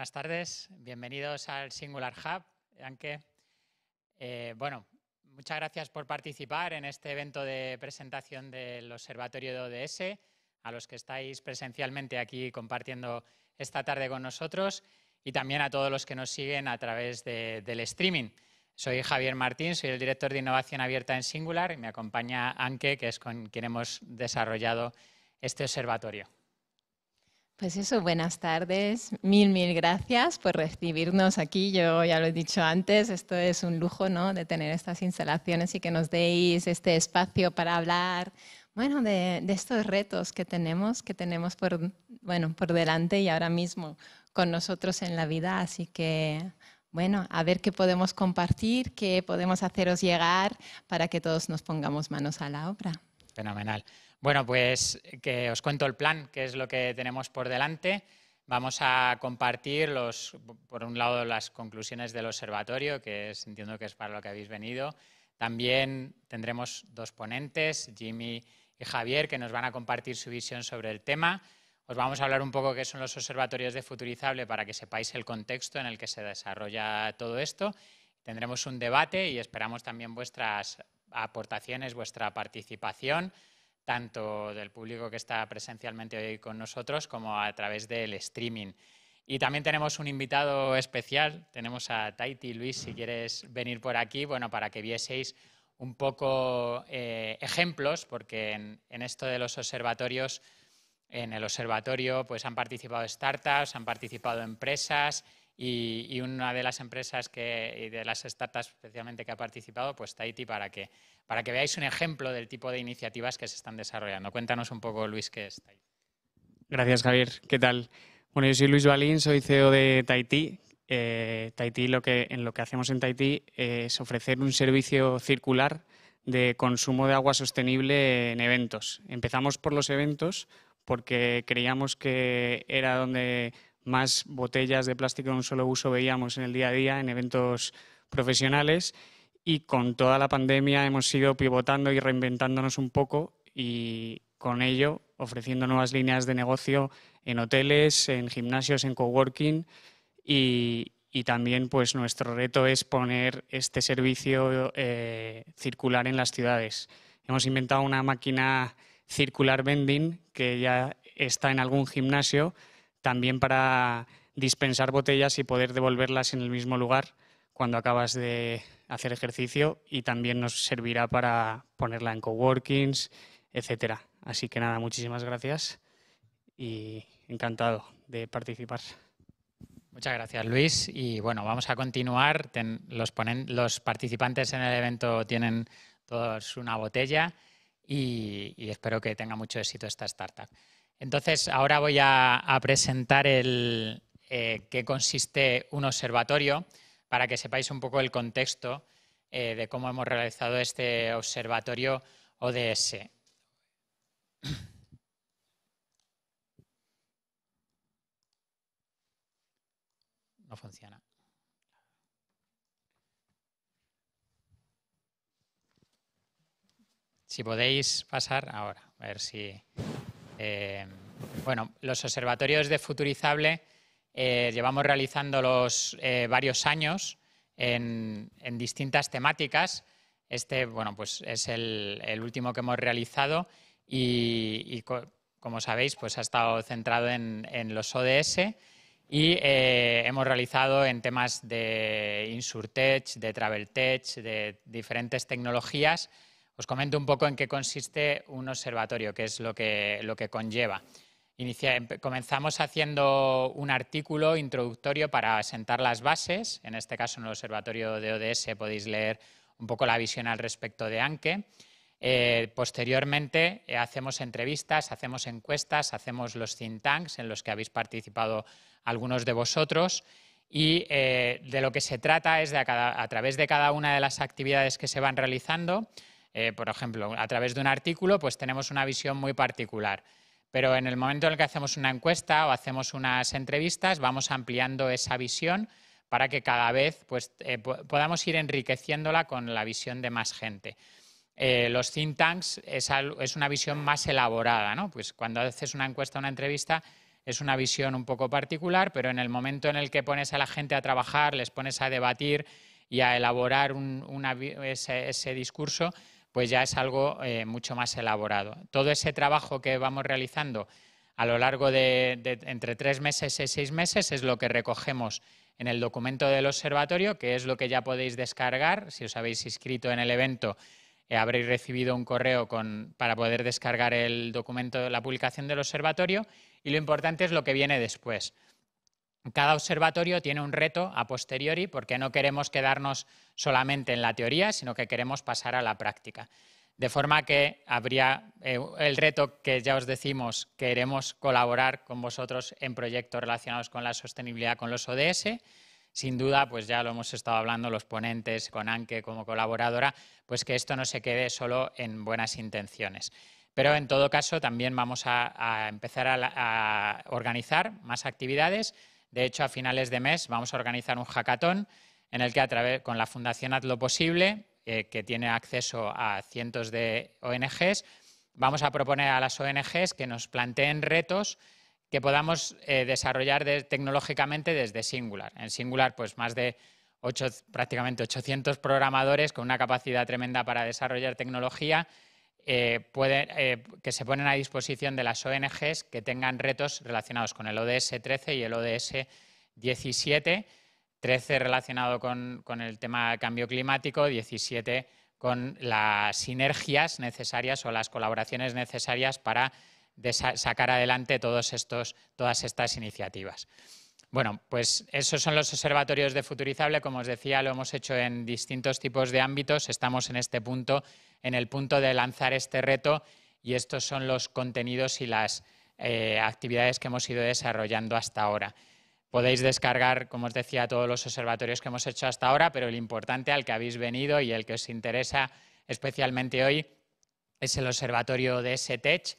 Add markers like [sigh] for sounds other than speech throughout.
buenas tardes. Bienvenidos al Singular Hub, Anke. Eh, bueno, muchas gracias por participar en este evento de presentación del Observatorio de ODS, a los que estáis presencialmente aquí compartiendo esta tarde con nosotros y también a todos los que nos siguen a través del streaming. Soy Javier Martín, soy el director de Innovación Abierta en Singular y me acompaña Anke, que es con quien hemos desarrollado este observatorio. Pues eso, buenas tardes. Mil, mil gracias por recibirnos aquí. Yo ya lo he dicho antes, esto es un lujo, ¿no? De tener estas instalaciones y que nos deis este espacio para hablar, bueno, de, estos retos que tenemos, que tenemos por, bueno, por delante y ahora mismo con nosotros en la vida. Así que, bueno, a ver qué podemos compartir, qué podemos haceros llegar para que todos nos pongamos manos a la obra. Fenomenal. Bueno, pues que os cuento el plan, que es lo que tenemos por delante. Vamos a compartir, por un lado, las conclusiones del observatorio, que entiendo que es para lo que habéis venido. También tendremos dos ponentes, Jimmy y Javier, que nos van a compartir su visión sobre el tema. Os vamos a hablar un poco qué son los observatorios de Futurizable para que sepáis el contexto en el que se desarrolla todo esto. Tendremos un debate y esperamos también vuestras aportaciones, vuestra participación tanto del público que está presencialmente hoy con nosotros como a través del streaming. Y también tenemos un invitado especial, tenemos a Taiti Luis, si quieres venir por aquí, para que vieseis un poco eh, ejemplos, porque en, en, esto de los observatorios, en el observatorio, pues han participado startups, han participado empresas, y, una de las empresas que, y de las startups especialmente que ha participado, pues Tahiti, para que, para que veáis un ejemplo del tipo de iniciativas que se están desarrollando. Cuéntanos un poco, Luis, qué es Tahiti. Gracias, Javier. ¿Qué tal? Bueno, yo soy Luis Balín, soy CEO de Tahiti. Eh, lo que, en lo que hacemos en Tahiti eh, es ofrecer un servicio circular de consumo de agua sostenible en eventos. Empezamos por los eventos porque creíamos que era donde más botellas de plástico de un solo uso veíamos en el día a día, en eventos profesionales. Y con toda la pandemia hemos ido pivotando y reinventándonos un poco y con ello ofreciendo nuevas líneas de negocio en hoteles, en gimnasios, en coworking y, y también pues nuestro reto es poner este servicio eh, circular en las ciudades. Hemos inventado una máquina circular vending que ya está en algún gimnasio también para dispensar botellas y poder devolverlas en el mismo lugar cuando acabas de hacer ejercicio y también nos servirá para ponerla en coworkings, etcétera. Así que nada, muchísimas gracias y encantado de participar. Muchas gracias, Luis. Y bueno, vamos a continuar. los, participantes en el evento tienen todos una botella y espero que tenga mucho éxito esta startup. Entonces, ahora voy a, presentar el, eh, qué consiste un observatorio para que sepáis un poco el contexto eh, de cómo hemos realizado este observatorio ODS. [clears throat] No funciona. Si podéis pasar ahora, a ver si eh, bueno, los observatorios de Futurizable eh, llevamos realizándolos eh, varios años en, distintas temáticas. Este, bueno, pues es el, último que hemos realizado y, como sabéis, pues ha estado centrado en, los ODS y hemos realizado en temas de InsurTech, de TravelTech, de diferentes tecnologías os comento un poco en qué consiste un observatorio, qué es lo que, lo que conlleva. Em, comenzamos haciendo un artículo introductorio para sentar las bases. En este caso, en el observatorio de ODS podéis leer un poco la visión al respecto de Anke. Eh, posteriormente eh, hacemos entrevistas, hacemos encuestas, hacemos los think tanks en los que habéis participado algunos de vosotros y eh, de lo que se trata es de a través de cada una de las actividades que se van realizando eh, por ejemplo, a través de un artículo, pues tenemos una visión muy particular. Pero en el momento en el que hacemos una encuesta o hacemos unas entrevistas, vamos ampliando esa visión para que cada vez pues, eh, podamos ir enriqueciéndola con la visión de más gente. Eh, los think tanks es, una visión más elaborada, ¿no? Pues cuando haces una encuesta o una entrevista es una visión un poco particular, pero en el momento en el que pones a la gente a trabajar, les pones a debatir y a elaborar ese discurso, pues ya es algo eh, mucho más elaborado. Todo ese trabajo que vamos realizando a lo largo de, entre tres meses y seis meses es lo que recogemos en el documento del observatorio, que es lo que ya podéis descargar. Si os habéis inscrito en el evento, eh, habréis recibido un correo para poder descargar el documento, la publicación del observatorio. Y lo importante es lo que viene después cada observatorio tiene un reto a posteriori porque no queremos quedarnos solamente en la teoría, sino que queremos pasar a la práctica. De forma que habría eh, el reto que ya os decimos, queremos colaborar con vosotros en proyectos relacionados con la sostenibilidad con los ODS. Sin duda, pues ya lo hemos estado hablando los ponentes con Anke como colaboradora, pues que esto no se quede solo en buenas intenciones. Pero en todo caso, también vamos a, empezar a organizar más actividades de hecho, a finales de mes vamos a organizar un hackathon en el que a través con la Fundación Haz lo Posible, eh, que tiene acceso a cientos de ONGs, vamos a proponer a las ONGs que nos planteen retos que podamos eh, desarrollar tecnológicamente desde Singular. En Singular, pues más de prácticamente 800 programadores con una capacidad tremenda para desarrollar tecnología eh, eh, que se ponen a disposición de las ONGs que tengan retos relacionados con el ODS 13 y el ODS 17, 13 relacionado con, el tema cambio climático, 17 con las sinergias necesarias o las colaboraciones necesarias para sacar adelante todos estos, todas estas iniciativas. Bueno, pues esos son los observatorios de Futurizable. Como os decía, lo hemos hecho en distintos tipos de ámbitos. Estamos en este punto en el punto de lanzar este reto y estos son los contenidos y las eh, actividades que hemos ido desarrollando hasta ahora. Podéis descargar, como os decía, todos los observatorios que hemos hecho hasta ahora, pero el importante al que habéis venido y el que os interesa especialmente hoy es el observatorio de STECH,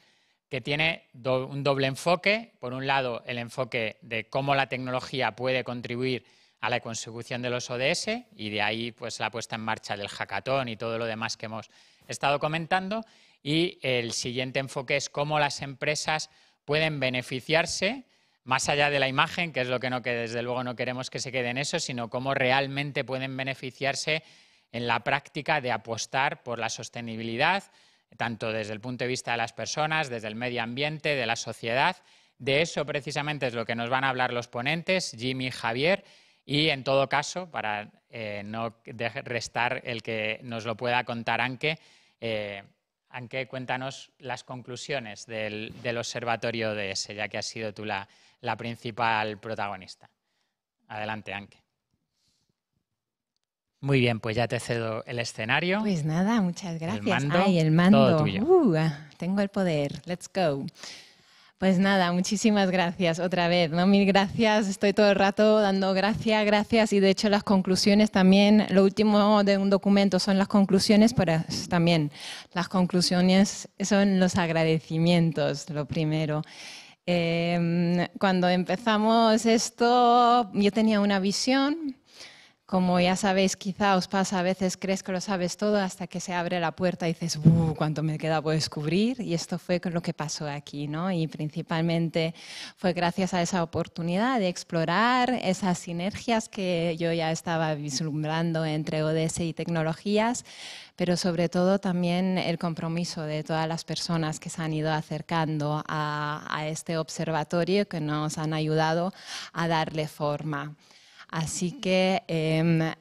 que tiene un doble enfoque. Por un lado, el enfoque de cómo la tecnología puede contribuir a la consecución de los ODS y de ahí pues la puesta en marcha del hackathon y todo lo demás que hemos estado comentando. Y el siguiente enfoque es cómo las empresas pueden beneficiarse más allá de la imagen, que es lo que, no, que desde luego no queremos que se quede en eso, sino cómo realmente pueden beneficiarse en la práctica de apostar por la sostenibilidad, tanto desde el punto de vista de las personas, desde el medio ambiente, de la sociedad. De eso precisamente es lo que nos van a hablar los ponentes, Jimmy y Javier, y en todo caso, para eh, no restar el que nos lo pueda contar Anke, eh, Anke, cuéntanos las conclusiones del, observatorio de ese, ya que has sido tú la, principal protagonista. Adelante, Anke. Muy bien, pues ya te cedo el escenario. Pues nada, muchas gracias. El el mando. Todo tuyo. Uh, ah, tengo el poder. Let's go. Pues nada, muchísimas gracias otra vez, ¿no? Mil gracias, estoy todo el rato dando gracias, gracias y de hecho las conclusiones también, lo último de un documento son las conclusiones, pero también las conclusiones son los agradecimientos, lo primero. Em, cuando empezamos esto, yo tenía una visión como ya sabéis, quizá os pasa a veces, crees que lo sabes todo hasta que se abre la puerta y dices, ¿Cuánto me queda por descubrir? Y esto fue lo que pasó aquí, ¿no? Y principalmente fue gracias a esa oportunidad de explorar esas sinergias que yo ya estaba vislumbrando entre ODS y tecnologías, pero sobre todo también el compromiso de todas las personas que se han ido acercando a este observatorio que nos han ayudado a darle forma. Así que em,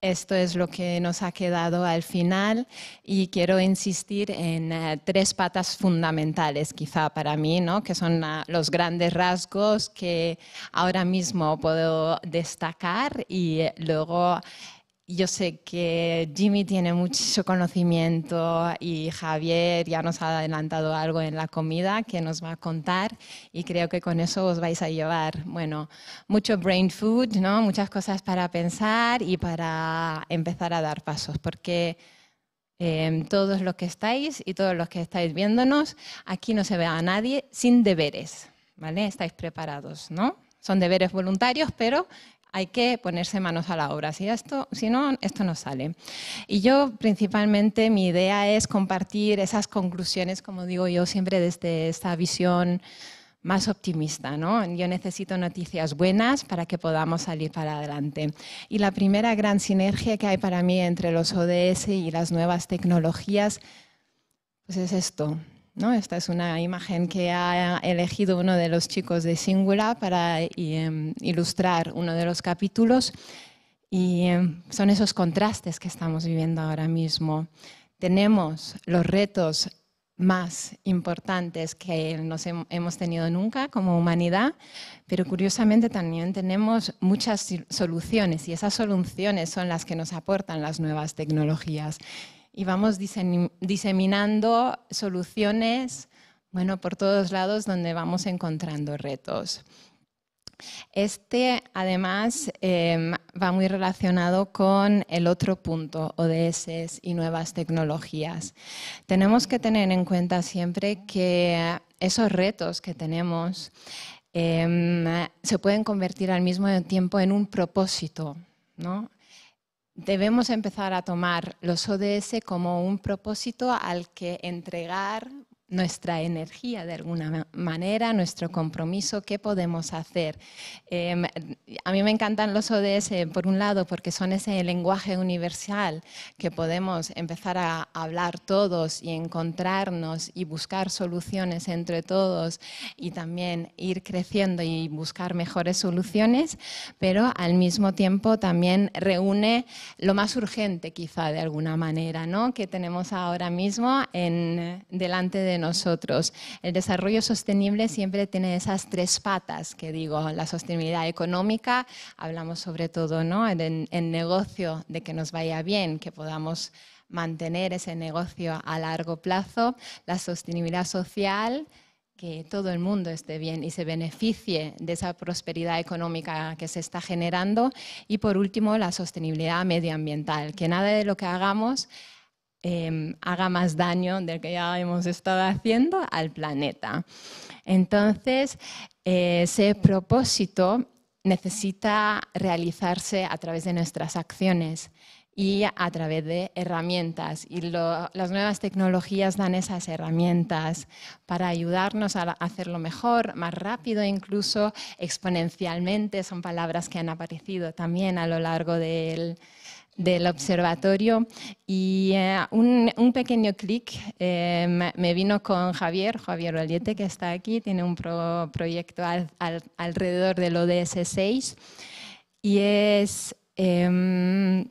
esto es lo que nos ha quedado al final y quiero insistir en eh, tres patas fundamentales quizá para mí, ¿no? que son ah, los grandes rasgos que ahora mismo puedo destacar y eh, luego yo sé que Jimmy tiene mucho conocimiento y Javier ya nos ha adelantado algo en la comida que nos va a contar y creo que con eso os vais a llevar, bueno, mucho brain food, ¿no? Muchas cosas para pensar y para empezar a dar pasos, porque em, todos los que estáis y todos los que estáis viéndonos, aquí no se ve a nadie sin deberes, ¿vale? Estáis preparados, ¿no? Son deberes voluntarios, pero hay que ponerse manos a la obra. Si, esto, si no, esto no sale. Y yo principalmente mi idea es compartir esas conclusiones, como digo yo siempre desde esta visión más optimista, Yo necesito noticias buenas para que podamos salir para adelante. Y la primera gran sinergia que hay para mí entre los ODS y las nuevas tecnologías, pues es esto, esta es una imagen que ha elegido uno de los chicos de Singula para em, ilustrar uno de los capítulos y em, son esos contrastes que estamos viviendo ahora mismo. Tenemos los retos más importantes que nos hemos tenido nunca como humanidad, pero curiosamente también tenemos muchas soluciones y esas soluciones son las que nos aportan las nuevas tecnologías y vamos diseminando soluciones, bueno, por todos lados donde vamos encontrando retos. Este, además, em, va muy relacionado con el otro punto, ODS y nuevas tecnologías. Tenemos que tener en cuenta siempre que esos retos que tenemos em, se pueden convertir al mismo tiempo en un propósito, ¿no? debemos empezar a tomar los ODS como un propósito al que entregar nuestra energía de alguna manera, nuestro compromiso, qué podemos hacer. Em, a mí me encantan los ODS, por un lado, porque son ese lenguaje universal que podemos empezar a hablar todos y encontrarnos y buscar soluciones entre todos y también ir creciendo y buscar mejores soluciones, pero al mismo tiempo también reúne lo más urgente quizá de alguna manera, ¿no? que tenemos ahora mismo en, delante de nosotros nosotros. El desarrollo sostenible siempre tiene esas tres patas que digo, la sostenibilidad económica, hablamos sobre todo ¿no? en, en negocio de que nos vaya bien, que podamos mantener ese negocio a largo plazo, la sostenibilidad social, que todo el mundo esté bien y se beneficie de esa prosperidad económica que se está generando. Y por último, la sostenibilidad medioambiental, que nada de lo que hagamos Em, haga más daño del que ya hemos estado haciendo al planeta. Entonces, eh, ese propósito necesita realizarse a través de nuestras acciones y a través de herramientas. Y las nuevas tecnologías dan esas herramientas para ayudarnos a hacerlo mejor, más rápido, incluso exponencialmente. Son palabras que han aparecido también a lo largo del, del observatorio y eh, un, pequeño clic eh, me vino con Javier, Javier Valiente, que está aquí, tiene un proyecto alrededor del ODS 6 y es... Em,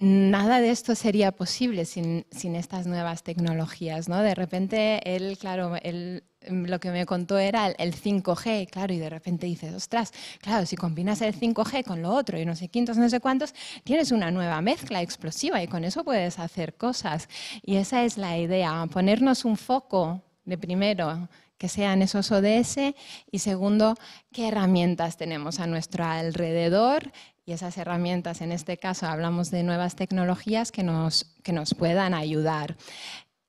nada de esto sería posible sin, sin estas nuevas tecnologías, ¿no? De repente él, claro, él Em, lo que me contó era el 5G, claro, y de repente dices, ostras, claro, si combinas el 5G con lo otro y no sé quintos, no sé cuántos, tienes una nueva mezcla explosiva y con eso puedes hacer cosas. Y esa es la idea, ponernos un foco de primero que sean esos ODS y segundo, qué herramientas tenemos a nuestro alrededor y esas herramientas, en este caso hablamos de nuevas tecnologías que nos, que nos puedan ayudar.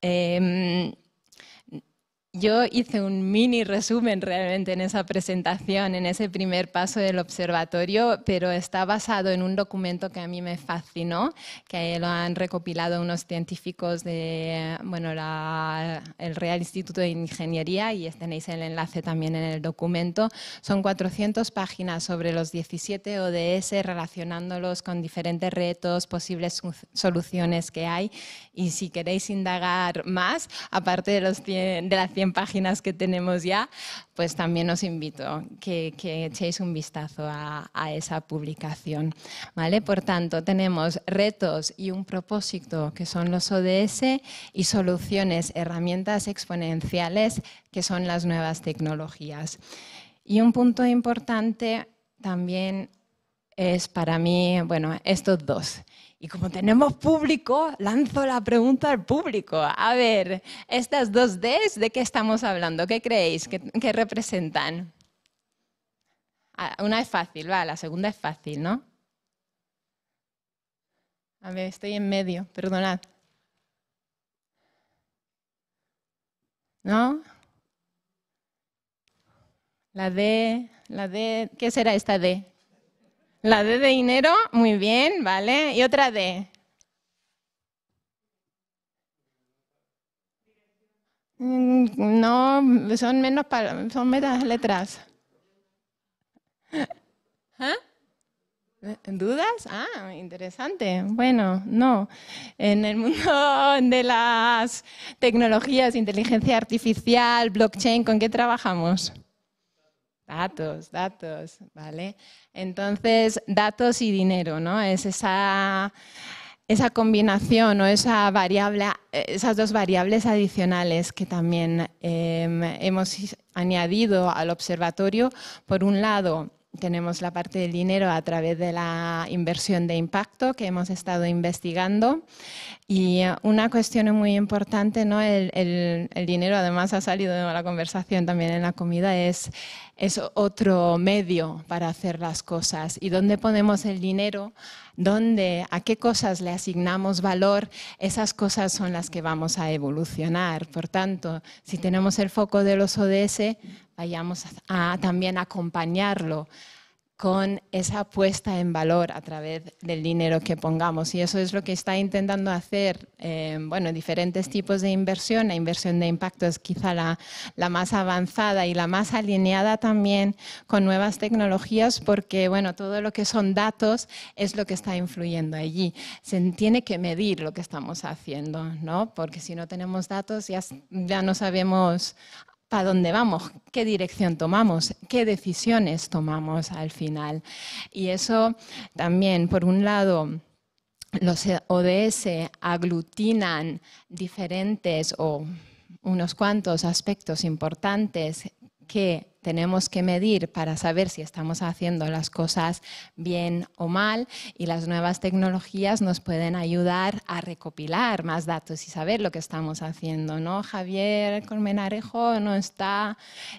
Em, yo hice un mini resumen realmente en esa presentación, en ese primer paso del observatorio, pero está basado en un documento que a mí me fascinó, que lo han recopilado unos científicos de, bueno, el Real Instituto de Ingeniería y tenéis el enlace también en el documento. Son 400 páginas sobre los 17 ODS relacionándolos con diferentes retos, posibles soluciones que hay y si queréis indagar más, aparte de, los de las 100 páginas que tenemos ya, pues también os invito que, que echéis un vistazo a, a, esa publicación. ¿vale? Por tanto, tenemos retos y un propósito, que son los ODS, y soluciones, herramientas exponenciales, que son las nuevas tecnologías. Y un punto importante también es para mí, bueno, estos dos, y como tenemos público, lanzo la pregunta al público. A ver, estas dos Ds, ¿de qué estamos hablando? ¿Qué creéis? ¿Qué, representan? Ah, una es fácil, va, la segunda es fácil, ¿no? A ver, estoy en medio, perdonad. ¿No? La D, la D, ¿qué será esta D? La D de dinero, muy bien, vale. ¿Y otra D? Mm, no, son menos son menos letras. [laughs] ¿Ah? ¿Eh? ¿Dudas? Ah, interesante. Bueno, no. En el mundo [laughs] de las tecnologías, inteligencia artificial, blockchain, ¿con qué trabajamos? Datos, datos, ¿vale? Entonces, datos y dinero, ¿no? Es esa, esa combinación o esa variable, esas dos variables adicionales que también em, hemos añadido al observatorio. Por un lado, tenemos la parte del dinero a través de la inversión de impacto que hemos estado investigando. Y una cuestión muy importante, ¿no? el, el dinero además ha salido de la conversación también en la comida, es es otro medio para hacer las cosas. ¿Y dónde ponemos el dinero? ¿Dónde? ¿A qué cosas le asignamos valor? Esas cosas son las que vamos a evolucionar. Por tanto, si tenemos el foco de los ODS, vayamos a, a también acompañarlo con esa puesta en valor a través del dinero que pongamos. Y eso es lo que está intentando hacer, em, diferentes tipos de inversión. La inversión de impacto es quizá la, más avanzada y la más alineada también con nuevas tecnologías, porque, bueno, todo lo que son datos es lo que está influyendo allí. Se tiene que medir lo que estamos haciendo, ¿no? Porque si no tenemos datos ya no sabemos para dónde vamos, qué dirección tomamos, qué decisiones tomamos al final. Y eso también, por un lado, los ODS aglutinan diferentes o unos cuantos aspectos importantes que tenemos que medir para saber si estamos haciendo las cosas bien o mal y las nuevas tecnologías nos pueden ayudar a recopilar más datos y saber lo que estamos haciendo. ¿no? Javier Colmenarejo no está,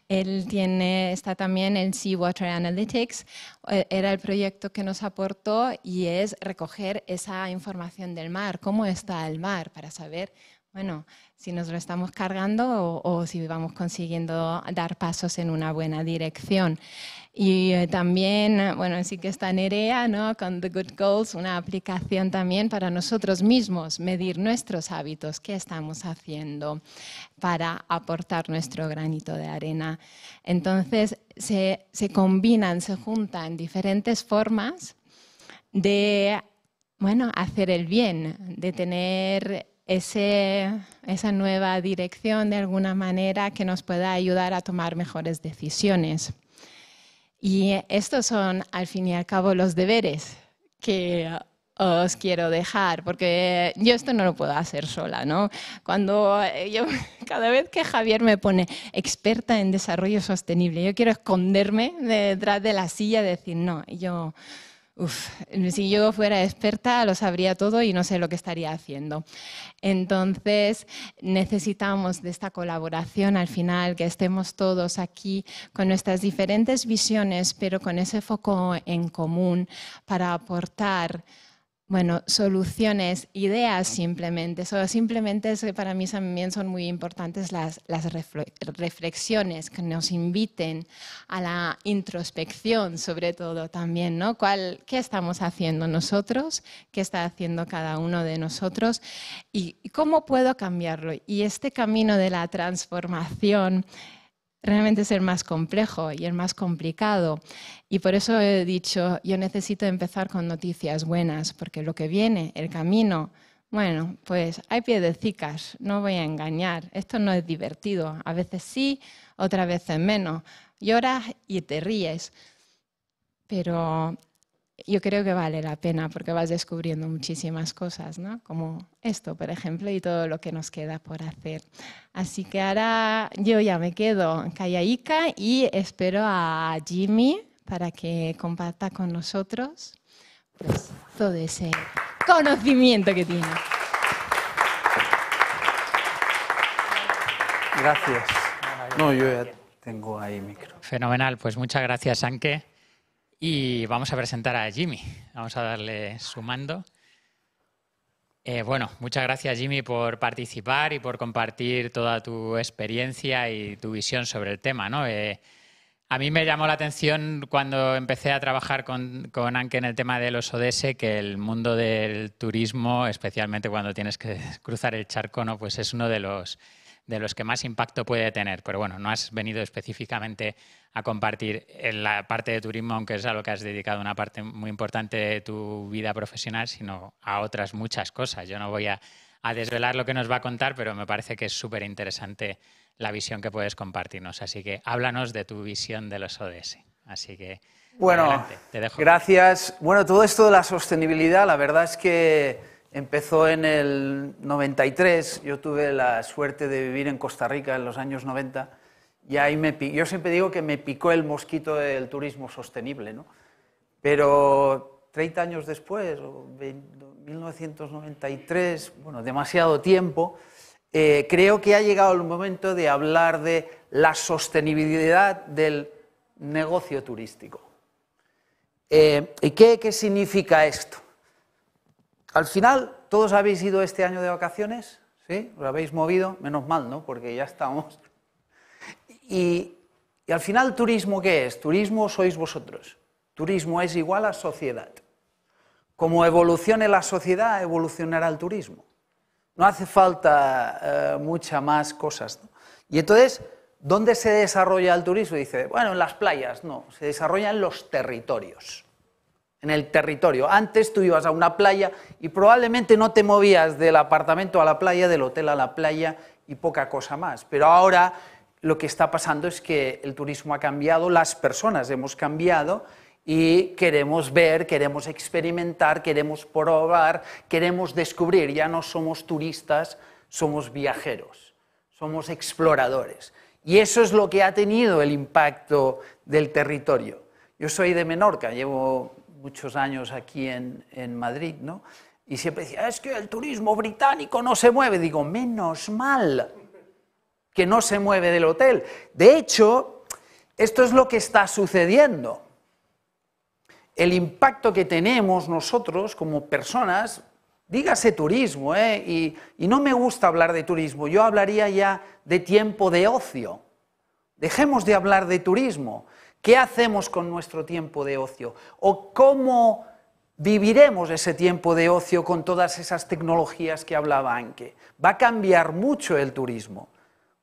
él tiene, está también en Seawater Analytics, eh, era el proyecto que nos aportó y es recoger esa información del mar, cómo está el mar, para saber bueno, si nos lo estamos cargando o, si vamos consiguiendo dar pasos en una buena dirección. Y eh, también, bueno, sí que está Nerea, ¿no? Con The Good Goals, una aplicación también para nosotros mismos, medir nuestros hábitos, qué estamos haciendo para aportar nuestro granito de arena. Entonces, se, se combinan, se juntan diferentes formas de bueno, hacer el bien, de tener esa nueva dirección de alguna manera que nos pueda ayudar a tomar mejores decisiones. Y estos son, al fin y al cabo, los deberes que uh, os quiero dejar, porque yo esto no lo puedo hacer sola, ¿no? Cuando eh, yo, [laughs] cada vez que Javier me pone experta en desarrollo sostenible, yo quiero esconderme detrás de la silla y decir, no, yo Uf, si yo fuera experta lo sabría todo y no sé lo que estaría haciendo. Entonces necesitamos de esta colaboración al final, que estemos todos aquí con nuestras diferentes visiones, pero con ese foco en común para aportar bueno, soluciones, ideas simplemente. So, simplemente para mí también son muy importantes las, reflexiones que nos inviten a la introspección, sobre todo también, ¿no? ¿Qué estamos haciendo nosotros? ¿Qué está haciendo cada uno de nosotros? ¿Y cómo puedo cambiarlo? Y este camino de la transformación realmente es el más complejo y el más complicado. Y por eso he dicho, yo necesito empezar con noticias buenas, porque lo que viene, el camino, bueno, pues hay piedecicas, no voy a engañar, esto no es divertido, a veces sí, otras veces menos, lloras y te ríes, pero yo creo que vale la pena porque vas descubriendo muchísimas cosas, ¿no? Como esto, por ejemplo, y todo lo que nos queda por hacer. Así que ahora yo ya me quedo en Callaica y espero a Jimmy para que comparta con nosotros pues, todo ese conocimiento que tiene. Gracias. No, yo ya tengo ahí micro. Fenomenal, pues muchas gracias, Anke. Y vamos a presentar a Jimmy. Vamos a darle su mando. Eh, bueno, muchas gracias Jimmy por participar y por compartir toda tu experiencia y tu visión sobre el tema. Eh, a mí me llamó la atención cuando empecé a trabajar con, Anke en el tema de los ODS que el mundo del turismo, especialmente cuando tienes que [laughs] cruzar el charco, pues es uno de los de los que más impacto puede tener. Pero bueno, no has venido específicamente a compartir eh, la parte de turismo, aunque es algo que has dedicado una parte muy importante de tu vida profesional, sino a otras muchas cosas. Yo no voy a, desvelar lo que nos va a contar, pero me parece que es súper interesante la visión que puedes compartirnos. Así que háblanos de tu visión de los ODS. Así que. Bueno, te dejo. gracias. Bueno, todo esto de la sostenibilidad, la verdad es que Empezó en el 93, yo tuve la suerte de vivir en Costa Rica en los años 90 y ahí me yo siempre digo que me picó el mosquito del turismo sostenible, ¿no? Pero 30 años después, 1993, bueno, demasiado tiempo, eh, creo que ha llegado el momento de hablar de la sostenibilidad del negocio turístico. Eh, ¿Y qué significa esto? Al final, ¿todos habéis ido este año de vacaciones? ¿Sí? lo habéis movido? Menos mal, ¿no? Porque ya estamos. Y, al final, ¿turismo qué es? Turismo sois vosotros. Turismo es igual a sociedad. Como evolucione la sociedad, evolucionará el turismo. No hace falta eh, muchas más cosas. Y entonces, ¿dónde se desarrolla el turismo? Dice, bueno, en las playas, no, se desarrolla en los territorios en el territorio. Antes tú ibas a una playa y probablemente no te movías del apartamento a la playa, del hotel a la playa y poca cosa más. Pero ahora lo que está pasando es que el turismo ha cambiado, las personas hemos cambiado y queremos ver, queremos experimentar, queremos probar, queremos descubrir. Ya no somos turistas, somos viajeros, somos exploradores. Y eso es lo que ha tenido el impacto del territorio. Yo soy de Menorca, llevo muchos años aquí en, Madrid, ¿no? Y siempre decía, es que el turismo británico no se mueve. Digo, menos mal que no se mueve del hotel. De hecho, esto es lo que está sucediendo. El impacto que tenemos nosotros como personas, dígase turismo, ¿eh? y, y no me gusta hablar de turismo, yo hablaría ya de tiempo de ocio. Dejemos de hablar de turismo. ¿Qué hacemos con nuestro tiempo de ocio? ¿O cómo viviremos ese tiempo de ocio con todas esas tecnologías que hablaba Anke? Va a cambiar mucho el turismo,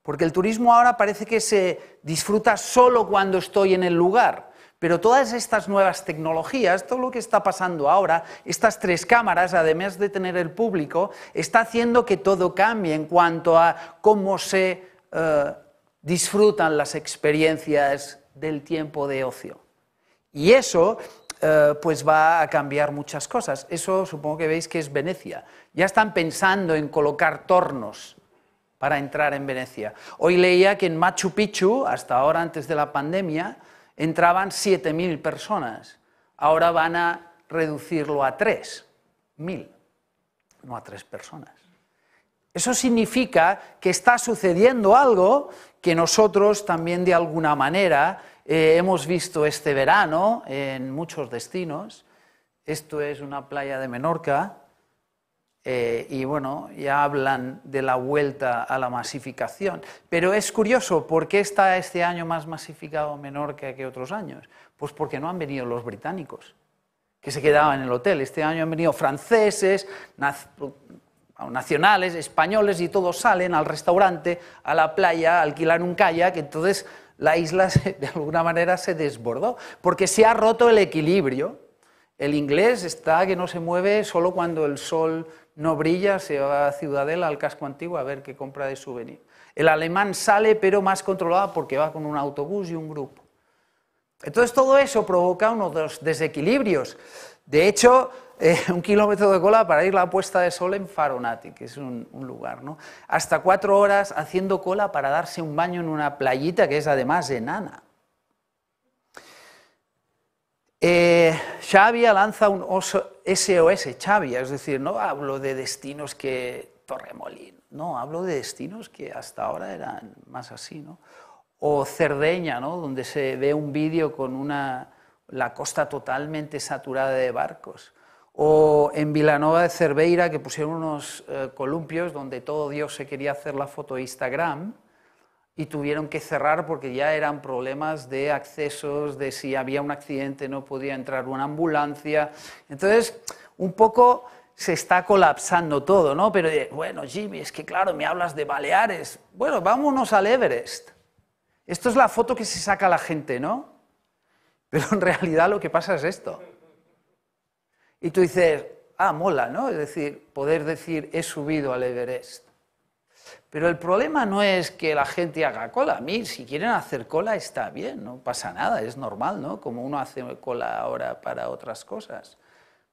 porque el turismo ahora parece que se disfruta solo cuando estoy en el lugar. Pero todas estas nuevas tecnologías, todo lo que está pasando ahora, estas tres cámaras, además de tener el público, está haciendo que todo cambie en cuanto a cómo se eh, disfrutan las experiencias del tiempo de ocio. Y eso eh, pues va a cambiar muchas cosas. Eso supongo que veis que es Venecia. Ya están pensando en colocar tornos para entrar en Venecia. Hoy leía que en Machu Picchu, hasta ahora antes de la pandemia, entraban 7.000 personas. Ahora van a reducirlo a 3.000, no a 3 personas. Eso significa que está sucediendo algo que nosotros también de alguna manera eh, hemos visto este verano en muchos destinos. Esto es una playa de Menorca eh, y bueno, ya hablan de la vuelta a la masificación. Pero es curioso, ¿por qué está este año más masificado Menorca que otros años? Pues porque no han venido los británicos que se quedaban en el hotel. Este año han venido franceses, nacionales, españoles, y todos salen al restaurante, a la playa, a alquilar un kayak, entonces la isla [laughs] de alguna manera se desbordó, porque se ha roto el equilibrio. El inglés está que no se mueve solo cuando el sol no brilla, se va a Ciudadela, al casco antiguo, a ver qué compra de souvenir. El alemán sale, pero más controlado porque va con un autobús y un grupo. Entonces todo eso provoca unos desequilibrios. De hecho, eh, un kilómetro de cola para ir a la puesta de sol en Faronati, que es un, lugar, ¿no? Hasta cuatro horas haciendo cola para darse un baño en una playita que es además enana. nana. Eh, Xavia lanza un SOS, Xavia, es decir, no hablo de destinos que Torremolín, no, hablo de destinos que hasta ahora eran más así, ¿no? O Cerdeña, ¿no? Donde se ve un vídeo con la costa totalmente saturada de barcos o en Vilanova de Cerveira que pusieron unos eh, columpios donde todo Dios se quería hacer la foto de Instagram y tuvieron que cerrar porque ya eran problemas de accesos, de si había un accidente no podía entrar una ambulancia. Entonces, un poco se está colapsando todo, ¿no? Pero eh, bueno, Jimmy, es que claro, me hablas de Baleares. Bueno, vámonos al Everest. Esto es la foto que se saca la gente, ¿no? Pero en realidad lo que pasa es esto. Y tú dices, ah, mola, ¿no? Es decir, poder decir, he subido al Everest. Pero el problema no es que la gente haga cola. A si quieren hacer cola, está bien, no pasa nada, es normal, ¿no? Como uno hace cola ahora para otras cosas.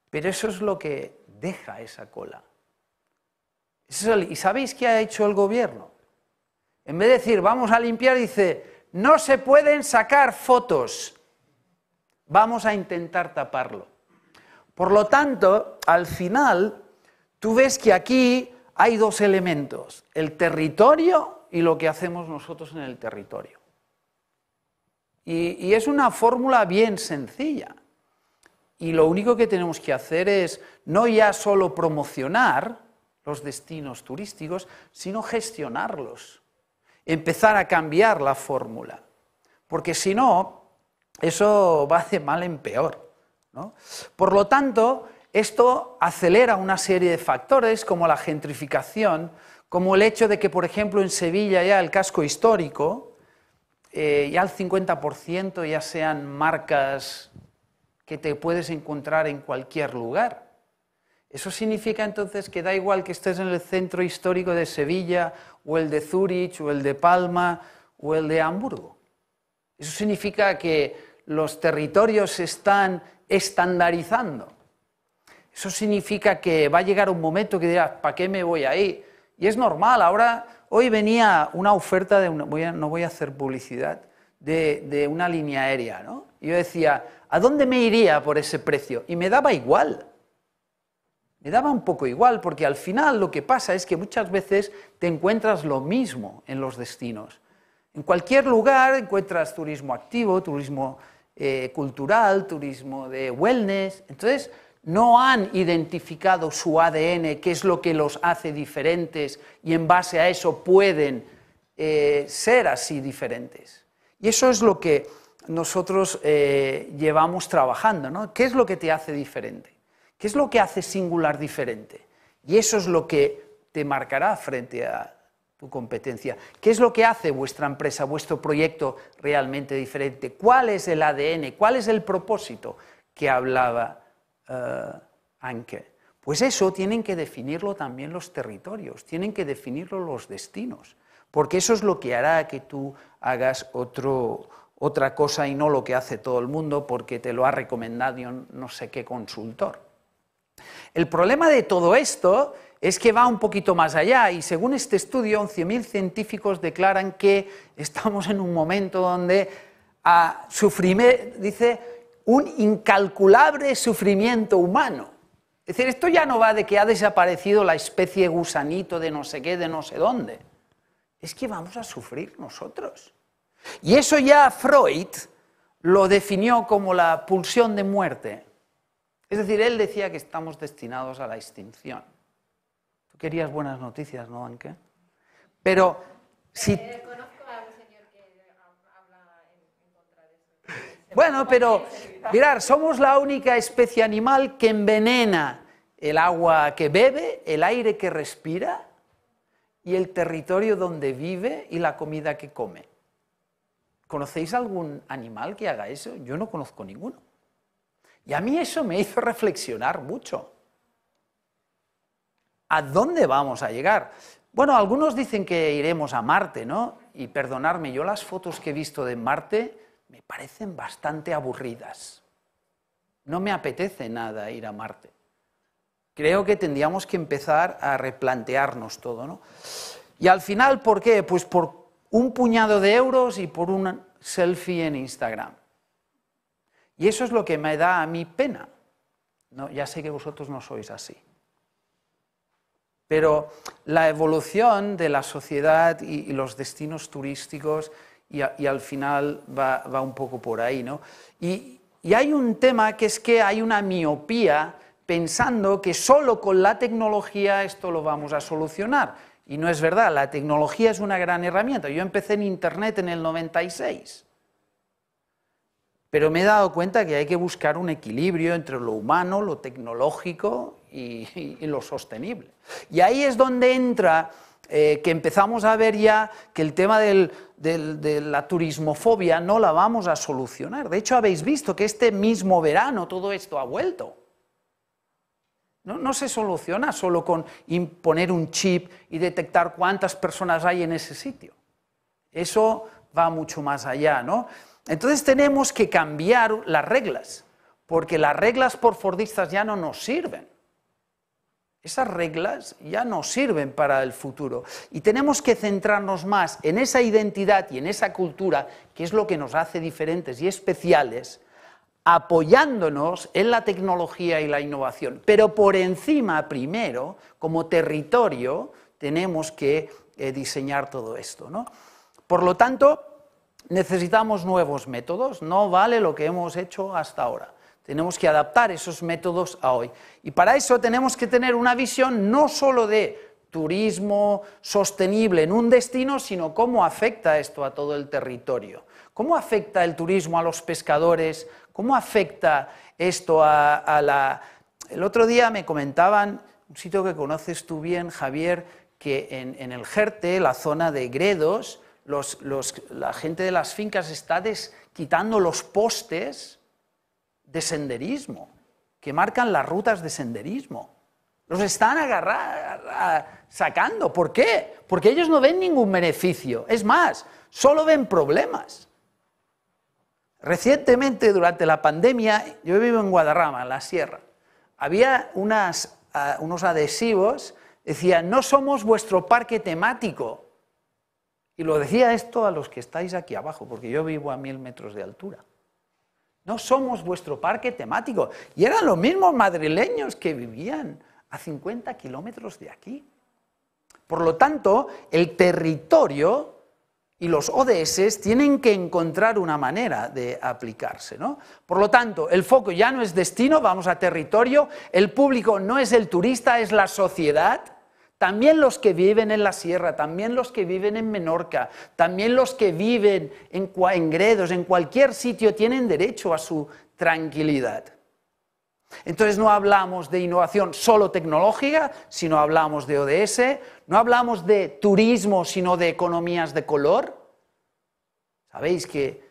Pero eso es lo que deja esa cola. ¿Y sabéis qué ha hecho el gobierno? En vez de decir, vamos a limpiar, dice, no se pueden sacar fotos. Vamos a intentar taparlo. Por lo tanto, al final, tú ves que aquí hay dos elementos, el territorio y lo que hacemos nosotros en el territorio. Y, es una fórmula bien sencilla. Y lo único que tenemos que hacer es no ya solo promocionar los destinos turísticos, sino gestionarlos, empezar a cambiar la fórmula, porque si no, eso va de mal en peor. Por lo tanto, esto acelera una serie de factores como la gentrificación, como el hecho de que, por ejemplo, en Sevilla ya el casco histórico, eh, ya el 50% ya sean marcas que te puedes encontrar en cualquier lugar. Eso significa entonces que da igual que estés en el centro histórico de Sevilla o el de Zúrich o el de Palma o el de Hamburgo. Eso significa que los territorios están estandarizando. Eso significa que va a llegar un momento que dirás, ¿para qué me voy ahí? Y es normal, ahora, hoy venía una oferta de, una, no voy a hacer publicidad, de, de una línea aérea, ¿no? yo decía, ¿a dónde me iría por ese precio? Y me daba igual. Me daba un poco igual, porque al final lo que pasa es que muchas veces te encuentras lo mismo en los destinos. En cualquier lugar encuentras turismo activo, turismo eh, cultural, turismo de wellness. Entonces, no han identificado su ADN, qué es lo que los hace diferentes y en base a eso pueden eh, ser así diferentes. Y eso es lo que nosotros eh, llevamos trabajando, ¿no? ¿Qué es lo que te hace diferente? ¿Qué es lo que hace singular diferente? Y eso es lo que te marcará frente a tu competencia. ¿Qué es lo que hace vuestra empresa, vuestro proyecto realmente diferente? ¿Cuál es el ADN? ¿Cuál es el propósito que hablaba eh, Anke? Pues eso tienen que definirlo también los territorios, tienen que definirlo los destinos, porque eso es lo que hará que tú hagas otro, otra cosa y no lo que hace todo el mundo porque te lo ha recomendado no sé qué consultor. El problema de todo esto es que va un poquito más allá y según este estudio, 11.000 científicos declaran que estamos en un momento donde a ah, dice, un incalculable sufrimiento humano. Es decir, esto ya no va de que ha desaparecido la especie gusanito de no sé qué, de no sé dónde. Es que vamos a sufrir nosotros. Y eso ya Freud lo definió como la pulsión de muerte. Es decir, él decía que estamos destinados a la extinción querías buenas noticias, ¿no, Anke? Pero si... Bueno, pero mirar, somos la única especie animal que envenena el agua que bebe, el aire que respira y el territorio donde vive y la comida que come. ¿Conocéis algún animal que haga eso? Yo no conozco ninguno. Y a mí eso me hizo reflexionar mucho. ¿a dónde vamos a llegar? Bueno, algunos dicen que iremos a Marte, ¿no? Y perdonarme, yo las fotos que he visto de Marte me parecen bastante aburridas. No me apetece nada ir a Marte. Creo que tendríamos que empezar a replantearnos todo, ¿no? Y al final, ¿por qué? Pues por un puñado de euros y por un selfie en Instagram. Y eso es lo que me da a mí pena. No, ya sé que vosotros no sois así. Pero la evolución de la sociedad y, los destinos turísticos y, al final va, un poco por ahí, ¿no? Y, y hay un tema que es que hay una miopía pensando que solo con la tecnología esto lo vamos a solucionar. Y no es verdad, la tecnología es una gran herramienta. Yo empecé en Internet en el 96 pero me he dado cuenta que hay que buscar un equilibrio entre lo humano, lo tecnológico y, lo sostenible. Y ahí es donde entra eh, que empezamos a ver ya que el tema de la turismofobia no la vamos a solucionar. De hecho, habéis visto que este mismo verano todo esto ha vuelto. No, no, se soluciona solo con imponer un chip y detectar cuántas personas hay en ese sitio. Eso va mucho más allá, ¿no? Entonces tenemos que cambiar las reglas, porque las reglas porfordistas ya no nos sirven. Esas reglas ya no sirven para el futuro y tenemos que centrarnos más en esa identidad y en esa cultura que es lo que nos hace diferentes y especiales, apoyándonos en la tecnología y la innovación. Pero por encima, primero, como territorio, tenemos que eh, diseñar todo esto. ¿no? Por lo tanto, necesitamos nuevos métodos, no vale lo que hemos hecho hasta ahora. Tenemos que adaptar esos métodos a hoy. Y para eso tenemos que tener una visión no solo de turismo sostenible en un destino, sino cómo afecta esto a todo el territorio. ¿Cómo afecta el turismo a los pescadores? ¿Cómo afecta esto a, la... El otro día me comentaban, un sitio que conoces tú bien, Javier, que en, en el Jerte, la zona de Gredos, la gente de las fincas está quitando los postes de senderismo, que marcan las rutas de senderismo. Los están sacando. ¿Por qué? Porque ellos no ven ningún beneficio. Es más, solo ven problemas. Recientemente, durante la pandemia, yo vivo en Guadarrama, en la sierra. Había unos adhesivos, decían, no somos vuestro parque temático. Y lo decía esto a los que estáis aquí abajo, porque yo vivo a mil metros de altura. No somos vuestro parque temático. Y eran los mismos madrileños que vivían a 50 kilómetros de aquí. Por lo tanto, el territorio y los ODS tienen que encontrar una manera de aplicarse. ¿no? Por lo tanto, el foco ya no es destino, vamos a territorio, el público no es el turista, es la sociedad también los que viven en la sierra, también los que viven en Menorca, también los que viven en, Gredos, en cualquier sitio, tienen derecho a su tranquilidad. Entonces no hablamos de innovación solo tecnológica, sino hablamos de ODS, no hablamos de turismo, sino de economías de color. Sabéis que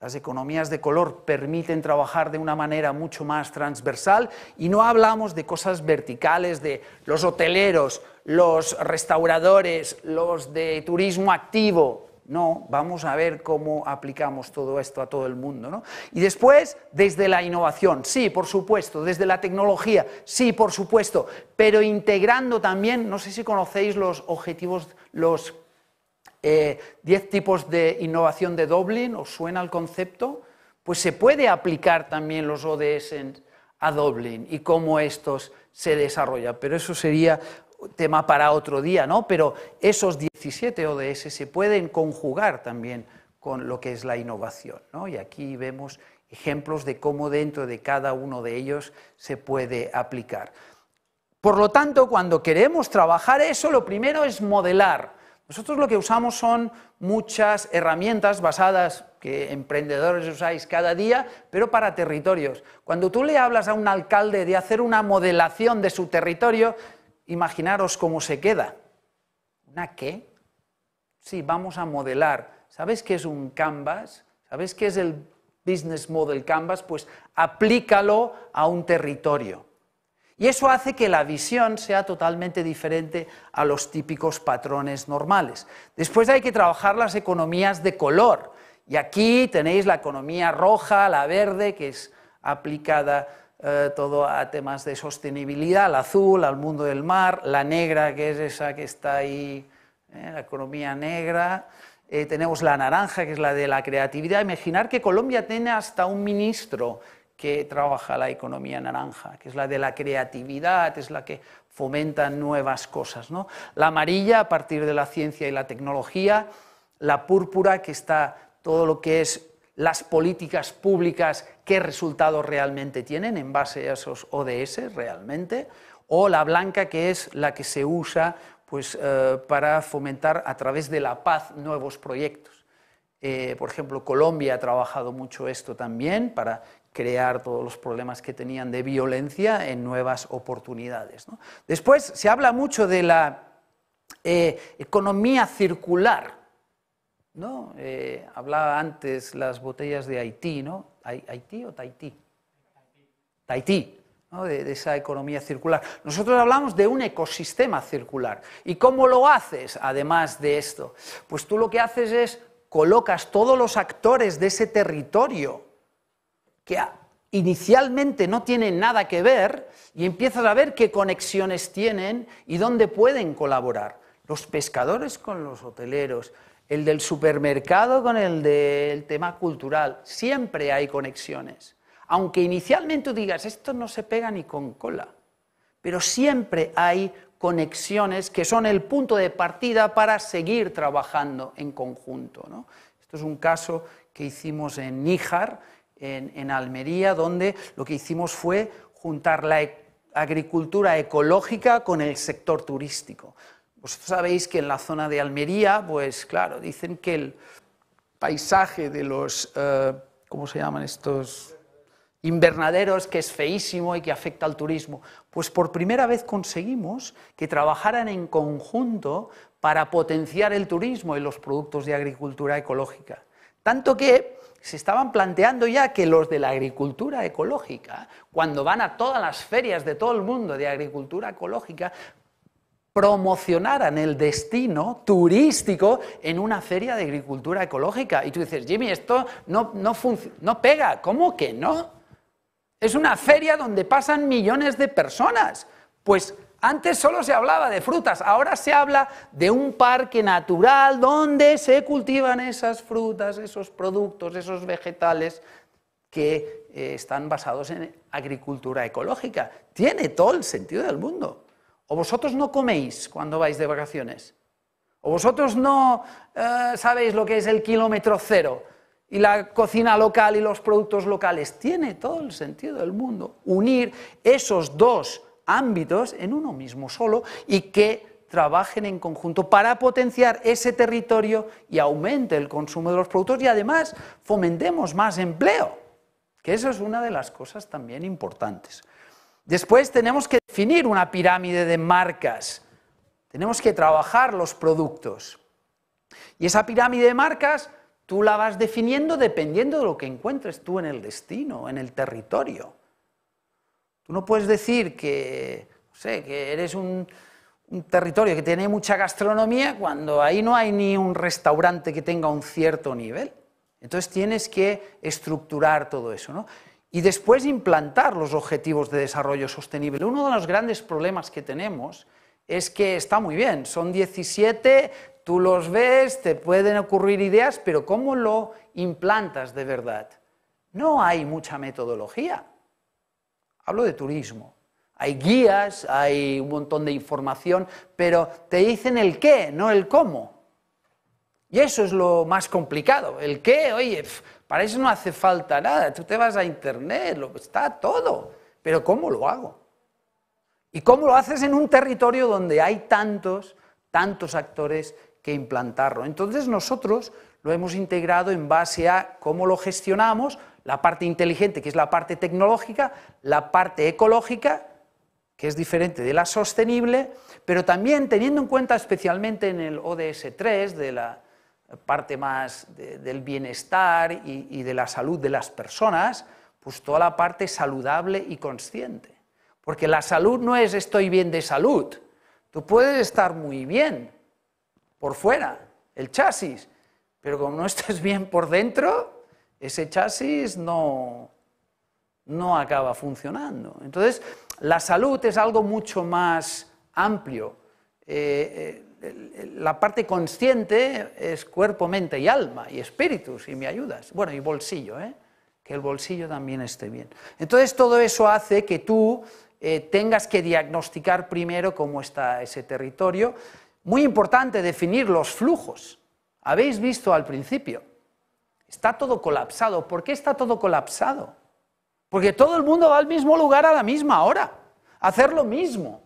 las economías de color permiten trabajar de una manera mucho más transversal y no hablamos de cosas verticales, de los hoteleros, los restauradores, los de turismo activo. No, vamos a ver cómo aplicamos todo esto a todo el mundo. ¿no? Y después, desde la innovación, sí, por supuesto, desde la tecnología, sí, por supuesto, pero integrando también, no sé si conocéis los objetivos, los 10 eh, tipos de innovación de Dublin, ¿os suena el concepto? Pues se puede aplicar también los ODS a Dublin y cómo estos se desarrollan, pero eso sería tema para otro día, ¿no? Pero esos 17 ODS se pueden conjugar también con lo que es la innovación, ¿no? Y aquí vemos ejemplos de cómo dentro de cada uno de ellos se puede aplicar. Por lo tanto, cuando queremos trabajar eso, lo primero es modelar nosotros lo que usamos son muchas herramientas basadas que emprendedores usáis cada día, pero para territorios. Cuando tú le hablas a un alcalde de hacer una modelación de su territorio, imaginaros cómo se queda. ¿Una qué? Sí, vamos a modelar. ¿Sabes qué es un canvas? ¿Sabes qué es el business model canvas? Pues aplícalo a un territorio. Y eso hace que la visión sea totalmente diferente a los típicos patrones normales. Después hay que trabajar las economías de color. Y aquí tenéis la economía roja, la verde, que es aplicada eh, todo a temas de sostenibilidad, la azul, al mundo del mar, la negra, que es esa que está ahí, eh, la economía negra. Eh, tenemos la naranja, que es la de la creatividad. Imaginar que Colombia tiene hasta un ministro que trabaja la economía naranja, que es la de la creatividad, es la que fomenta nuevas cosas. ¿no? La amarilla, a partir de la ciencia y la tecnología, la púrpura, que está todo lo que es las políticas públicas, qué resultados realmente tienen en base a esos ODS realmente, o la blanca, que es la que se usa pues, eh, para fomentar a través de la paz nuevos proyectos. Eh, por ejemplo, Colombia ha trabajado mucho esto también para crear todos los problemas que tenían de violencia en nuevas oportunidades. Después se habla mucho de la eh, economía circular. Eh, hablaba antes las botellas de Haití, ¿no? ¿Haití o Tahití? Tahití. ¿no? de, esa economía circular. Nosotros hablamos de un ecosistema circular. ¿Y cómo lo haces además de esto? Pues tú lo que haces es colocas todos los actores de ese territorio que inicialmente no tienen nada que ver y empiezas a ver qué conexiones tienen y dónde pueden colaborar. Los pescadores con los hoteleros, el del supermercado con el del tema cultural, siempre hay conexiones. Aunque inicialmente tú digas, esto no se pega ni con cola, pero siempre hay conexiones que son el punto de partida para seguir trabajando en conjunto. ¿no? Esto es un caso que hicimos en Níjar, en, Almería, donde lo que hicimos fue juntar la e-, agricultura ecológica con el sector turístico. Vosotros sabéis que en la zona de Almería, pues claro, dicen que el paisaje de los, eh, ¿cómo se llaman estos? invernaderos, que es feísimo y que afecta al turismo. Pues por primera vez conseguimos que trabajaran en conjunto para potenciar el turismo y los productos de agricultura ecológica. Tanto que se estaban planteando ya que los de la agricultura ecológica, cuando van a todas las ferias de todo el mundo de agricultura ecológica, promocionaran el destino turístico en una feria de agricultura ecológica. Y tú dices, Jimmy, esto no, no, no pega. ¿Cómo que no? Es una feria donde pasan millones de personas. Pues antes solo se hablaba de frutas, ahora se habla de un parque natural donde se cultivan esas frutas, esos productos, esos vegetales que eh, están basados en agricultura ecológica. Tiene todo el sentido del mundo. O vosotros no coméis cuando vais de vacaciones. O vosotros no eh, sabéis lo que es el kilómetro cero y la cocina local y los productos locales. Tiene todo el sentido del mundo unir esos dos ámbitos en uno mismo solo y que trabajen en conjunto para potenciar ese territorio y aumente el consumo de los productos y además fomentemos más empleo, que eso es una de las cosas también importantes. Después tenemos que definir una pirámide de marcas, tenemos que trabajar los productos. Y esa pirámide de marcas tú la vas definiendo dependiendo de lo que encuentres tú en el destino, en el territorio. Uno no puedes decir que, sé, que eres un, un territorio que tiene mucha gastronomía cuando ahí no hay ni un restaurante que tenga un cierto nivel. Entonces tienes que estructurar todo eso. ¿no? Y después implantar los objetivos de desarrollo sostenible. Uno de los grandes problemas que tenemos es que está muy bien, son 17, tú los ves, te pueden ocurrir ideas, pero ¿cómo lo implantas de verdad? No hay mucha metodología. Hablo de turismo. Hay guías, hay un montón de información, pero te dicen el qué, no el cómo. Y eso es lo más complicado. El qué, oye, para eso no hace falta nada. Tú te vas a internet, está todo. Pero ¿cómo lo hago? ¿Y cómo lo haces en un territorio donde hay tantos, tantos actores que implantarlo? Entonces nosotros lo hemos integrado en base a cómo lo gestionamos, la parte inteligente, que es la parte tecnológica, la parte ecológica, que es diferente de la sostenible, pero también teniendo en cuenta especialmente en el ODS 3 de la parte más del bienestar y, y, de la salud de las personas, pues toda la parte saludable y consciente. Porque la salud no es estoy bien de salud, tú puedes estar muy bien por fuera, el chasis, pero como no [laughs] estás bien por dentro, ese chasis no, acaba funcionando. Entonces, la salud es algo mucho más amplio. Eh, eh, la parte consciente es cuerpo, mente y alma, y espíritu, y me ayudas. Bueno, y bolsillo, ¿eh? que el bolsillo también esté bien. Entonces, todo eso hace que tú eh, tengas que diagnosticar primero cómo está ese territorio. Muy importante definir los flujos. Habéis visto al principio Está todo colapsado. ¿Por qué está todo colapsado? Porque todo el mundo va al mismo lugar a la misma hora, a hacer lo mismo.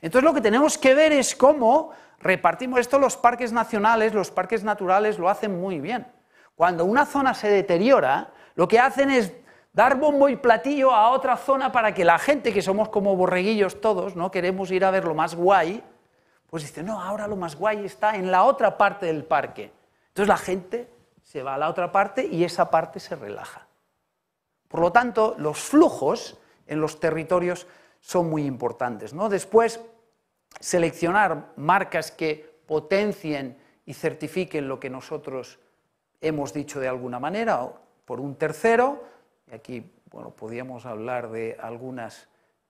Entonces lo que tenemos que ver es cómo repartimos esto. Los parques nacionales, los parques naturales lo hacen muy bien. Cuando una zona se deteriora, lo que hacen es dar bombo y platillo a otra zona para que la gente, que somos como borreguillos todos, no queremos ir a ver lo más guay, pues dice, no, ahora lo más guay está en la otra parte del parque. Entonces la gente se va a la otra parte y esa parte se relaja. Por lo tanto, los flujos en los territorios son muy importantes. ¿no? Después, seleccionar marcas que potencien y certifiquen lo que nosotros hemos dicho de alguna manera o por un tercero, y aquí bueno, podríamos hablar de algunas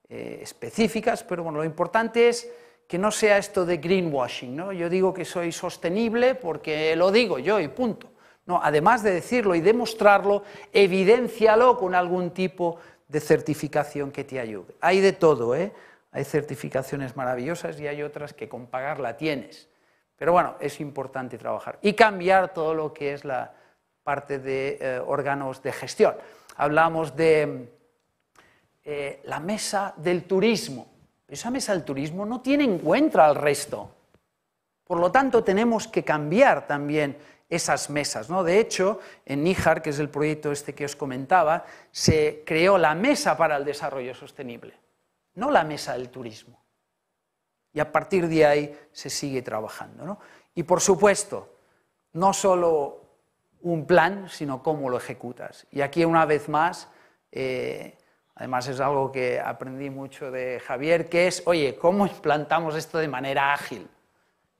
eh, específicas, pero bueno, lo importante es que no sea esto de greenwashing. ¿no? Yo digo que soy sostenible porque lo digo yo y punto. No, además de decirlo y demostrarlo, evidencialo con algún tipo de certificación que te ayude. Hay de todo, ¿eh? Hay certificaciones maravillosas y hay otras que con pagarla tienes. Pero bueno, es importante trabajar y cambiar todo lo que es la parte de eh, órganos de gestión. Hablamos de eh, la mesa del turismo. Esa mesa del turismo no tiene en al resto. Por lo tanto, tenemos que cambiar también esas mesas. ¿no? De hecho, en Níjar, que es el proyecto este que os comentaba, se creó la Mesa para el Desarrollo Sostenible, no la Mesa del Turismo. Y a partir de ahí se sigue trabajando. Y por supuesto, no solo un plan, sino cómo lo ejecutas. Y aquí una vez más, eh, además es algo que aprendí mucho de Javier, que es, oye, ¿cómo implantamos esto de manera ágil?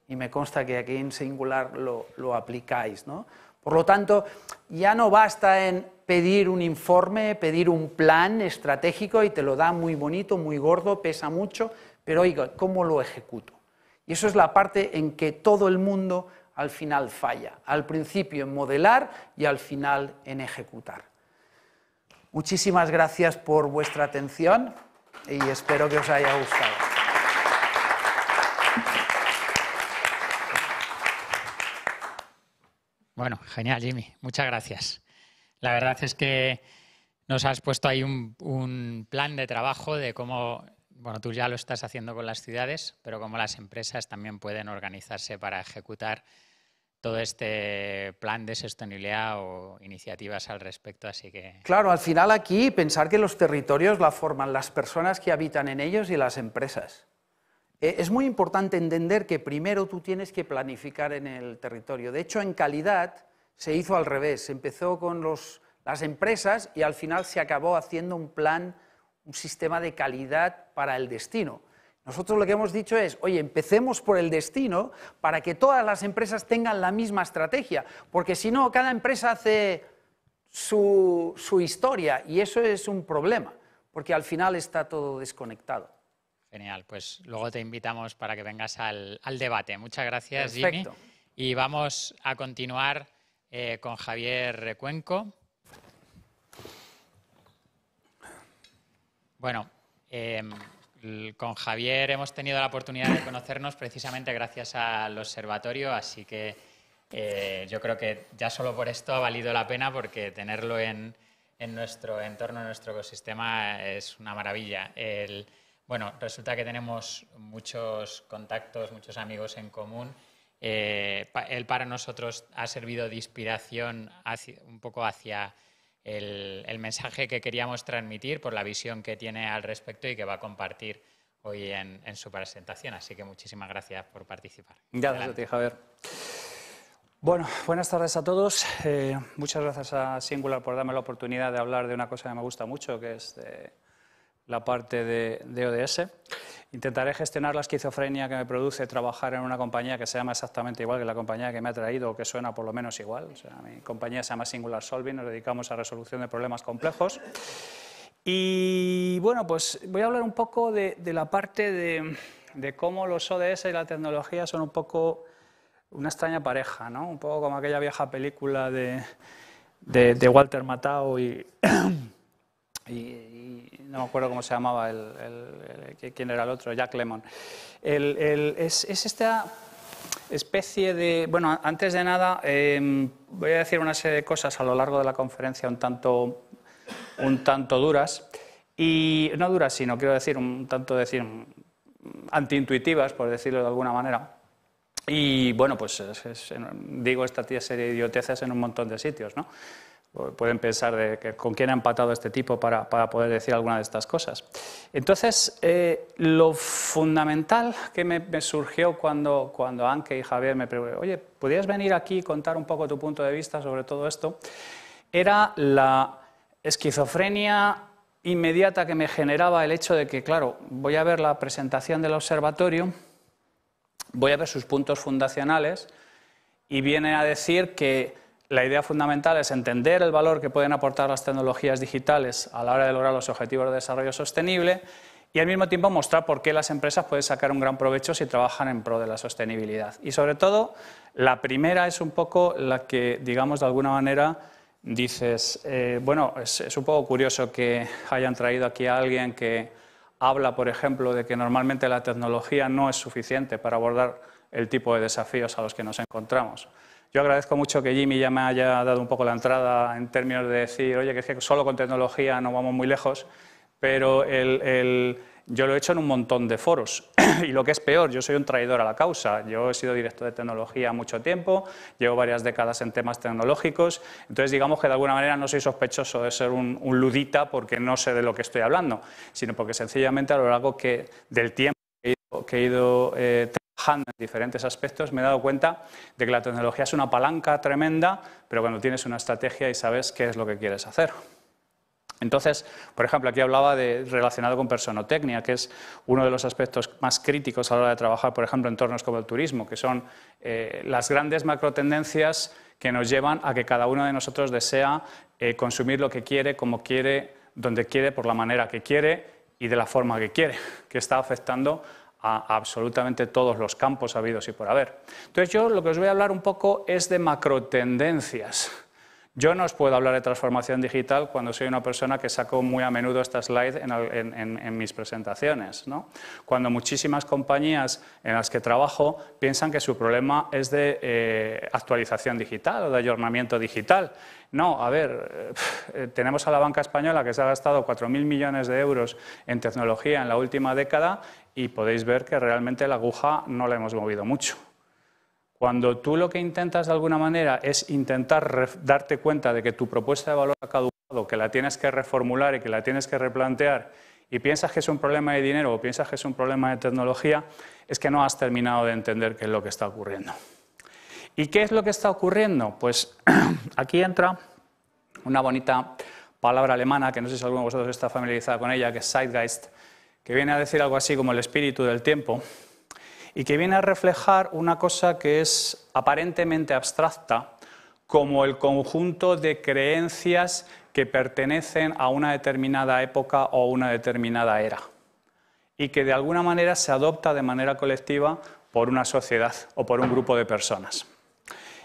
y me consta que aquí en singular lo, aplicáis. ¿no? Por lo tanto, ya no basta en pedir un informe, pedir un plan estratégico y te lo da muy bonito, muy gordo, pesa mucho, pero oiga, ¿cómo lo ejecuto? Y eso es la parte en que todo el mundo al final falla, al principio en modelar y al final en ejecutar. Muchísimas gracias por vuestra atención y espero que os haya gustado. Bueno, genial, Jimmy. Muchas gracias. La verdad es que nos has puesto ahí un, plan de trabajo de cómo, bueno, tú ya lo estás haciendo con las ciudades, pero cómo las empresas también pueden organizarse para ejecutar todo este plan de sostenibilidad o iniciativas al respecto, así que... Claro, al final aquí pensar que los territorios la forman las personas que habitan en ellos y las empresas. Eh, es muy importante entender que primero tú tienes que planificar en el territorio. De hecho, en calidad se hizo al revés. Se empezó con las empresas y al final se acabó haciendo un plan, un sistema de calidad para el destino. Nosotros lo que hemos dicho es, oye, empecemos por el destino para que todas las empresas tengan la misma estrategia, porque si no, cada empresa hace su historia y eso es un problema, porque al final está todo desconectado. Genial, pues luego te invitamos para que vengas al, debate. Muchas gracias, Y vamos a continuar eh, con Javier Recuenco. Bueno, em, con Javier hemos tenido la oportunidad de conocernos precisamente gracias al observatorio, así que eh, yo creo que ya solo por esto ha valido la pena porque tenerlo en, en nuestro entorno, en nuestro ecosistema, es una maravilla. Bueno, resulta que tenemos muchos contactos, muchos amigos en común. Eh, él para nosotros ha servido de inspiración un poco hacia el, mensaje que queríamos transmitir por la visión que tiene al respecto y que va a compartir hoy en, su presentación. Así que muchísimas gracias por participar. Gracias a ti, Javier. Bueno, buenas tardes a todos. Eh, muchas gracias a Singular por darme la oportunidad de hablar de una cosa que me gusta mucho, que es de la parte de, ODS. Intentaré gestionar la esquizofrenia que me produce trabajar en una compañía que se llama exactamente igual que la compañía que me ha traído o que suena por lo menos igual. mi compañía se llama Singular Solving, nos dedicamos a resolución de problemas complejos. Y bueno, pues voy a hablar un poco de, la parte de, cómo los ODS y la tecnología son un poco una extraña pareja, ¿no? Un poco como aquella vieja película de, Walter Matao y, [clears throat] y no me acuerdo cómo se llamaba, quién era el otro, Jack Lemon. Es, esta especie de... Bueno, antes de nada, em, voy a decir una serie de cosas a lo largo de la conferencia un tanto, un tanto duras, y no duras, sino quiero decir, un tanto decir antiintuitivas, por decirlo de alguna manera. Y bueno, pues digo esta serie de idioteces en un montón de sitios, ¿no? Pues pueden pensar con quién ha empatado este tipo para, poder decir alguna de estas cosas. Entonces, eh, lo fundamental que me, surgió cuando, cuando Anke y Javier me preguntaron, oye, ¿podrías venir aquí y contar un poco tu punto de vista sobre todo esto? Era la esquizofrenia inmediata que me generaba el hecho de que, claro, voy a ver la presentación del observatorio, voy a ver sus puntos fundacionales y viene a decir que la idea fundamental es entender el valor que pueden aportar las tecnologías digitales a la hora de lograr los objetivos de desarrollo sostenible y al mismo tiempo mostrar por qué las empresas pueden sacar un gran provecho si trabajan en pro de la sostenibilidad. Y sobre todo, la primera es un poco la que, digamos, de alguna manera dices, eh, bueno, es, un poco curioso que hayan traído aquí a alguien que habla, por ejemplo, de que normalmente la tecnología no es suficiente para abordar el tipo de desafíos a los que nos encontramos. Yo agradezco mucho que Jimmy ya me haya dado un poco la entrada en términos de decir, oye, que que solo con tecnología no vamos muy lejos, pero yo lo he hecho en un montón de foros. [clears throat] y lo que es peor, yo soy un traidor a la causa. Yo he sido director de tecnología mucho tiempo, llevo varias décadas en temas tecnológicos, entonces digamos que de alguna manera no soy sospechoso de ser un, ludita porque no sé de lo que estoy hablando, sino porque sencillamente a lo largo que, del tiempo que he ido, que eh, en diferentes aspectos, me he dado cuenta de que la tecnología es una palanca tremenda, pero cuando tienes una estrategia y sabes qué es lo que quieres hacer. Entonces, por ejemplo, aquí hablaba de relacionado con personotecnia, que es uno de los aspectos más críticos a la hora de trabajar, por ejemplo, en entornos como el turismo, que son eh, las grandes macrotendencias que nos llevan a que cada uno de nosotros desea eh, consumir lo que quiere, como quiere, donde quiere, por la manera que quiere y de la forma que quiere, que está afectando a absolutamente todos los campos habidos y por haber. Entonces yo lo que os voy a hablar un poco es de macrotendencias yo no os puedo hablar de transformación digital cuando soy una persona que saco muy a menudo esta slide en, mis presentaciones. Cuando muchísimas compañías en las que trabajo piensan que su problema es de eh, actualización digital o de ayornamiento digital. No, a ver, eh, tenemos a la banca española que se ha gastado 4.000 millones de euros en tecnología en la última década y podéis ver que realmente la aguja no la hemos movido mucho. Cuando tú lo que intentas de alguna manera es intentar darte cuenta de que tu propuesta de valor ha caducado, que la tienes que reformular y que la tienes que replantear, y piensas que es un problema de dinero o piensas que es un problema de tecnología, es que no has terminado de entender qué es lo que está ocurriendo. ¿Y qué es lo que está ocurriendo? Pues [clears throat] aquí entra una bonita palabra alemana, que no sé si alguno de vosotros está familiarizado con ella, que es Zeitgeist, que viene a decir algo así como el espíritu del tiempo, y que viene a reflejar una cosa que es aparentemente abstracta, como el conjunto de creencias que pertenecen a una determinada época o una determinada era, y que de alguna manera se adopta de manera colectiva por una sociedad o por un grupo de personas.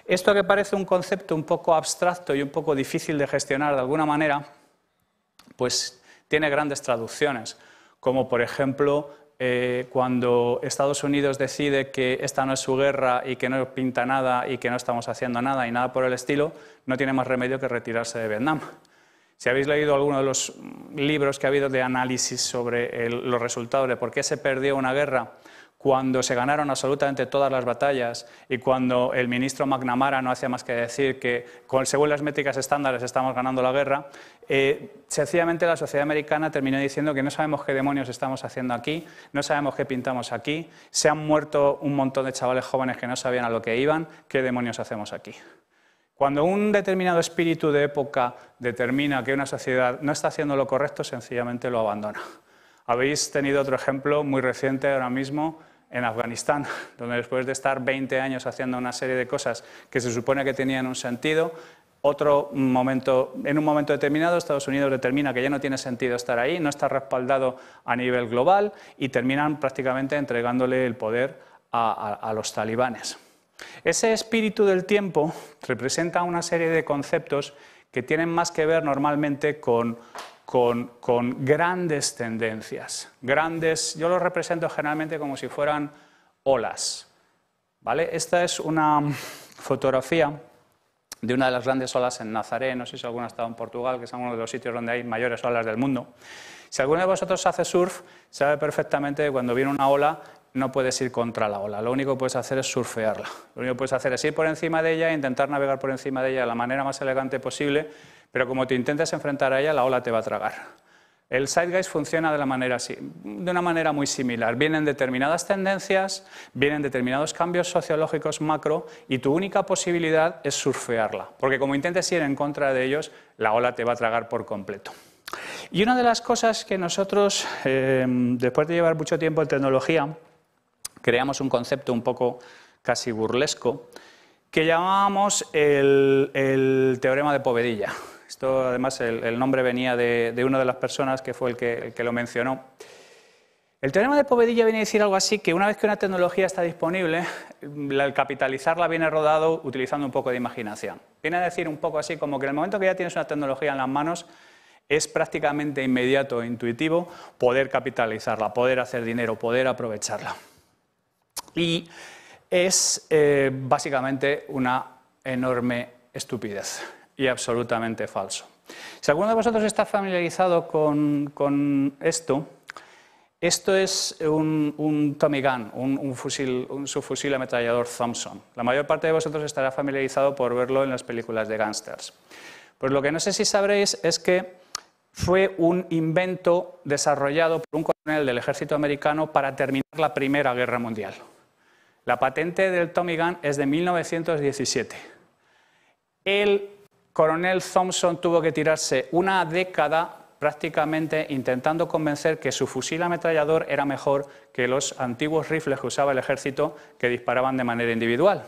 Esto que parece un concepto un poco abstracto y un poco difícil de gestionar de alguna manera, pues tiene grandes traducciones, como por ejemplo eh, cuando Estados Unidos decide que esta no es su guerra y que no pinta nada y que no estamos haciendo nada y nada por el estilo, no tiene más remedio que retirarse de Vietnam. Si habéis leído alguno de los libros que ha habido de análisis sobre los resultados de por qué se perdió una guerra, cuando se ganaron absolutamente todas las batallas y cuando el ministro McNamara no hacía más que decir que según las métricas estándares estamos ganando la guerra, eh, sencillamente la sociedad americana terminó diciendo que no sabemos qué demonios estamos haciendo aquí, no sabemos qué pintamos aquí, se han muerto un montón de chavales jóvenes que no sabían a lo que iban, qué demonios hacemos aquí. Cuando un determinado espíritu de época determina que una sociedad no está haciendo lo correcto, sencillamente lo abandona. Habéis tenido otro ejemplo muy reciente ahora mismo en Afganistán, [laughs] donde después de estar 20 años haciendo una serie de cosas que se supone que tenían un sentido, otro momento, en un momento determinado Estados Unidos determina que ya no tiene sentido estar ahí, no está respaldado a nivel global y terminan prácticamente entregándole el poder a los talibanes. Ese espíritu del tiempo representa una serie de conceptos que tienen más que ver normalmente con con, grandes tendencias, grandes, yo lo represento generalmente como si fueran olas. ¿vale? Esta es una fotografía de una de las grandes olas en Nazaré, no sé si alguna ha estado en Portugal, que es uno de los sitios donde hay mayores olas del mundo. Si alguno de vosotros hace surf, sabe perfectamente que cuando viene una ola no puedes ir contra la ola, lo único que puedes hacer es surfearla. Lo único que puedes hacer es ir por encima de ella e intentar navegar por encima de ella de la manera más elegante posible, pero como te intentes enfrentar a ella, la ola te va a tragar. El Zeitgeist funciona de, una manera muy similar. Vienen determinadas tendencias, vienen determinados cambios sociológicos macro y tu única posibilidad es surfearla. Porque como intentes ir en contra de ellos, la ola te va a tragar por completo. Y una de las cosas que nosotros, eh, después de llevar mucho tiempo en tecnología, creamos un concepto un poco casi burlesco que llamábamos el, el teorema de Povedilla. Esto, además, el, nombre venía de, una de las personas que fue el que, lo mencionó. El teorema de Povedilla viene a decir algo así, que una vez que una tecnología está disponible, mm, el capitalizarla viene rodado utilizando un poco de imaginación. Viene a decir un poco así, como que en el momento que ya tienes una tecnología en las manos, es prácticamente inmediato e intuitivo poder capitalizarla, poder hacer dinero, poder aprovecharla. Y es eh, básicamente una enorme estupidez y absolutamente falso. Si alguno de vosotros está familiarizado con, esto, esto es un, Tommy Gun, un, fusil, subfusil ametrallador Thompson. La mayor parte de vosotros estará familiarizado por verlo en las películas de gangsters. Pues lo que no sé si sabréis es que fue un invento desarrollado por un coronel del ejército americano para terminar la Primera Guerra Mundial. La patente del Tommy Gun es de 1917. El Coronel Thompson tuvo que tirarse una década prácticamente intentando convencer que su fusil ametrallador era mejor que los antiguos rifles que usaba el ejército que disparaban de manera individual.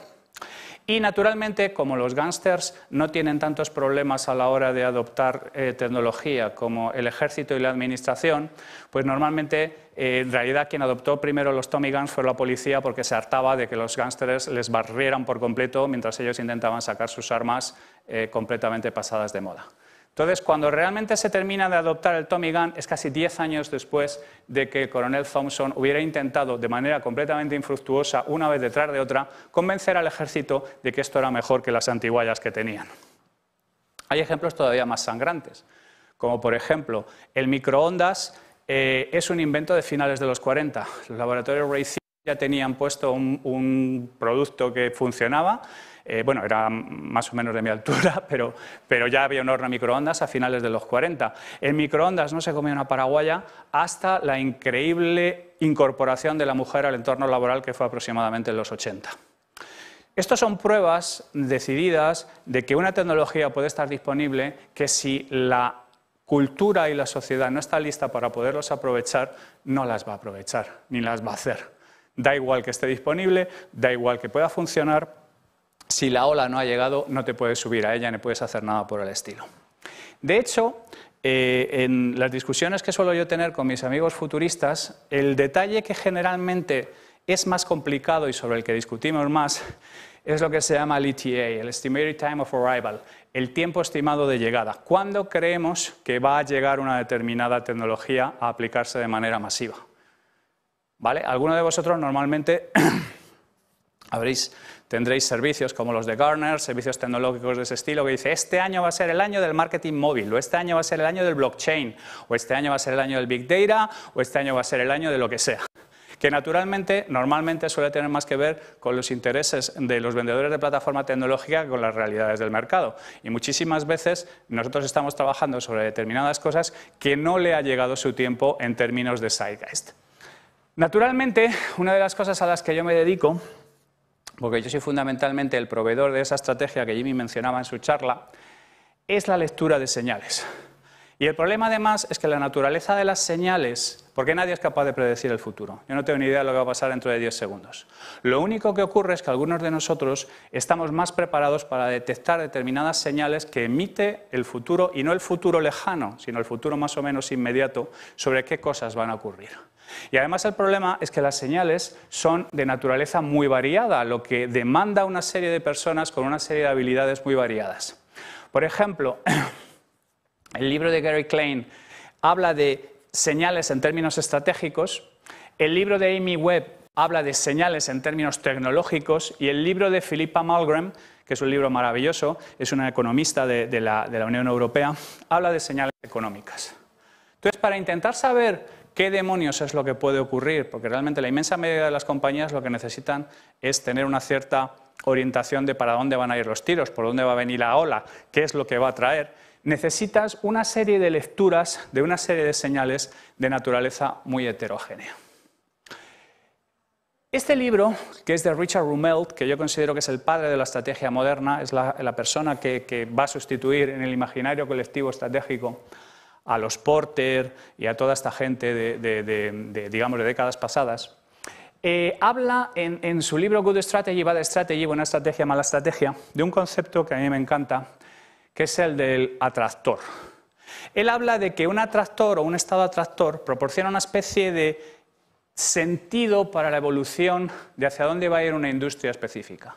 Y naturalmente, como los gángsters no tienen tantos problemas a la hora de adoptar eh, tecnología como el ejército y la administración, pues normalmente eh, en realidad quien adoptó primero los Tommy Guns fue la policía porque se hartaba de que los gángsters les barrieran por completo mientras ellos intentaban sacar sus armas eh, completamente pasadas de moda. Entonces, cuando realmente se termina de adoptar el Tommy Gun es casi 10 años después de que el coronel Thompson hubiera intentado de manera completamente infructuosa, una vez detrás de otra, convencer al ejército de que esto era mejor que las antiguallas que tenían. Hay ejemplos todavía más sangrantes, como por ejemplo el microondas eh, es un invento de finales de los 40. Los laboratorios Raytheon ya tenían puesto un producto que funcionaba eh, bueno, era más o menos de mi altura, [laughs] pero, ya había un horno de microondas a finales de los 40. En microondas no se comía una paraguaya hasta la increíble incorporación de la mujer al entorno laboral que fue aproximadamente en los 80. Estas son pruebas decididas de que una tecnología puede estar disponible que si la cultura y la sociedad no está lista para poderlos aprovechar, no las va a aprovechar, ni las va a hacer. Da igual que esté disponible, da igual que pueda funcionar, si la ola no ha llegado, no te puedes subir a ella ni puedes hacer nada por el estilo. De hecho, eh, en las discusiones que suelo yo tener con mis amigos futuristas, el detalle que generalmente es más complicado y sobre el que discutimos más es lo que se llama el ETA, el Estimated Time of Arrival, el tiempo estimado de llegada. ¿Cuándo creemos que va a llegar una determinada tecnología a aplicarse de manera masiva? ¿Vale? Alguno de vosotros normalmente [clears throat] tendréis servicios como los de Garner, servicios tecnológicos de ese estilo, que dice, este año va a ser el año del marketing móvil, o este año va a ser el año del blockchain, o este año va a ser el año del big data, o este año va a ser el año de lo que sea [laughs] que naturalmente, normalmente suele tener más que ver con los intereses de los vendedores de plataforma tecnológica que con las realidades del mercado. Y muchísimas veces nosotros estamos trabajando sobre determinadas cosas que no le ha llegado su tiempo en términos de Zeitgeist. Naturalmente, una de las cosas a las que yo me dedico porque yo soy fundamentalmente el proveedor de esa estrategia que Jimmy mencionaba en su charla, es la lectura de señales. Y el problema además es que la naturaleza de las señales, porque nadie es capaz de predecir el futuro. Yo no tengo ni idea de lo que va a pasar dentro de 10 segundos. Lo único que ocurre es que algunos de nosotros estamos más preparados para detectar determinadas señales que emite el futuro, y no el futuro lejano, sino el futuro más o menos inmediato, sobre qué cosas van a ocurrir. Y además el problema es que las señales son de naturaleza muy variada, lo que demanda una serie de personas con una serie de habilidades muy variadas. Por ejemplo, [clears throat] el libro de Gary Klein habla de señales en términos estratégicos, el libro de Amy Webb habla de señales en términos tecnológicos y el libro de Philippa Malgram, que es un libro maravilloso, es una economista de, de la Unión Europea, habla de señales económicas. Entonces, para intentar saber ¿Qué demonios es lo que puede ocurrir? Porque realmente la inmensa mayoría de las compañías lo que necesitan es tener una cierta orientación de para dónde van a ir los tiros, por dónde va a venir la ola, qué es lo que va a traer. Necesitas una serie de lecturas de una serie de señales de naturaleza muy heterogénea. Este libro, que es de Richard Rumelt, que yo considero que es el padre de la estrategia moderna, es la, persona que va a sustituir en el imaginario colectivo estratégico a los Porter y a toda esta gente de, digamos, de décadas pasadas, eh, habla en, en, su libro Good Strategy, Bad Strategy, Buena Estrategia, Mala Estrategia, de un concepto que a mí me encanta, que es el del atractor. Él habla de que un atractor o un estado atractor proporciona una especie de sentido para la evolución de hacia dónde va a ir una industria específica.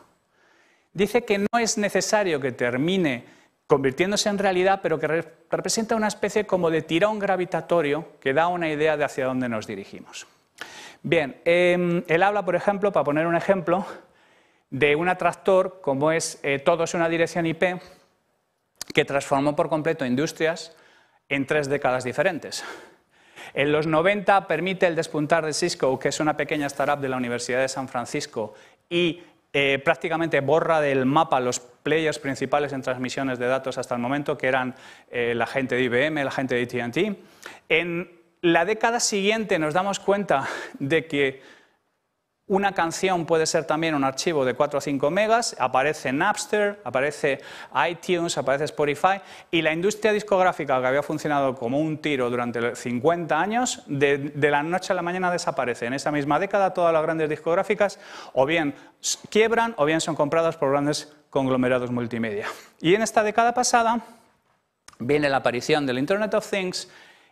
Dice que no es necesario que termine convirtiéndose en realidad, pero que representa una especie como de tirón gravitatorio que da una idea de hacia dónde nos dirigimos. Bien, em, él habla, por ejemplo, para poner un ejemplo, de un atractor como es eh, todo es una dirección IP, que transformó por completo industrias en tres décadas diferentes. En los 90 permite el despuntar de Cisco, que es una pequeña startup de la Universidad de San Francisco, y eh, prácticamente borra del mapa los players principales en transmisiones de datos hasta el momento, que eran eh, la gente de IBM, la gente de ATT. En la década siguiente nos damos cuenta de que una canción puede ser también un archivo de 4 o 5 megas, aparece Napster, aparece iTunes, aparece Spotify y la industria discográfica que había funcionado como un tiro durante 50 años, de, de, la noche a la mañana desaparece. En esa misma década todas las grandes discográficas o bien quiebran o bien son compradas por grandes conglomerados multimedia. Y en esta década pasada viene la aparición del Internet of Things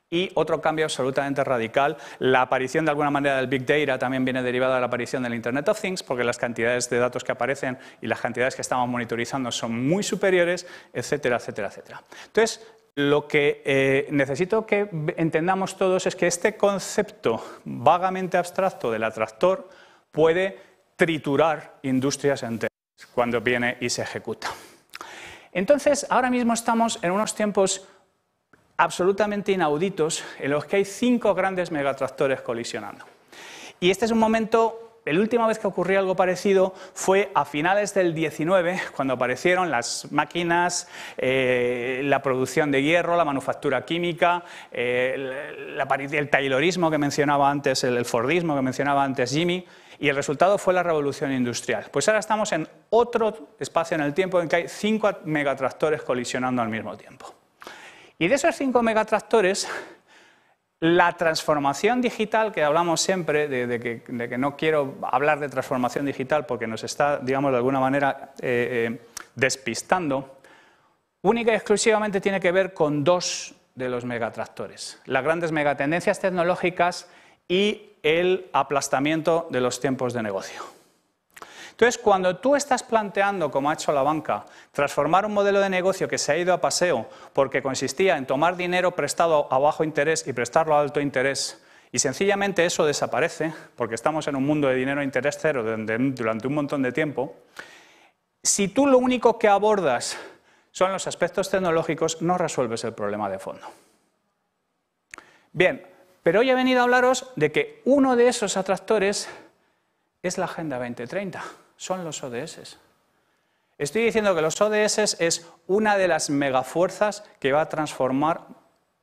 y otro cambio absolutamente radical, la aparición de alguna manera del Big Data también viene derivada de la aparición del Internet of Things, porque las cantidades de datos que aparecen y las cantidades que estamos monitorizando son muy superiores, etcétera, etcétera, etcétera. Entonces, lo que eh, necesito que entendamos todos es que este concepto vagamente abstracto del atractor puede triturar industrias enteras cuando viene y se ejecuta. Entonces, ahora mismo estamos en unos tiempos absolutamente inauditos en los que hay cinco grandes megatractores colisionando. Y este es un momento la última vez que ocurrió algo parecido fue a finales del 19, cuando aparecieron las máquinas, eh, la producción de hierro, la manufactura química, el, eh, el, Taylorismo que mencionaba antes, el Fordismo que mencionaba antes Jimmy. Y el resultado fue la revolución industrial. Pues ahora estamos en otro espacio en el tiempo en que hay cinco megatractores colisionando al mismo tiempo. Y de esos cinco megatractores, la transformación digital que hablamos siempre, de, que, no quiero hablar de transformación digital porque nos está, digamos, de alguna manera eh, eh, despistando, única y exclusivamente tiene que ver con dos de los megatractores. Las grandes megatendencias tecnológicas y el aplastamiento de los tiempos de negocio. Entonces, cuando tú estás planteando, como ha hecho la banca, transformar un modelo de negocio que se ha ido a paseo porque consistía en tomar dinero prestado a bajo interés y prestarlo a alto interés, y sencillamente eso desaparece, porque estamos en un mundo de dinero a interés cero durante un montón de tiempo, si tú lo único que abordas son los aspectos tecnológicos, no resuelves el problema de fondo. Bien, pero hoy he venido a hablaros de que uno de esos atractores es la Agenda 2030, son los ODS. Estoy diciendo que los ODS es una de las megafuerzas que va a transformar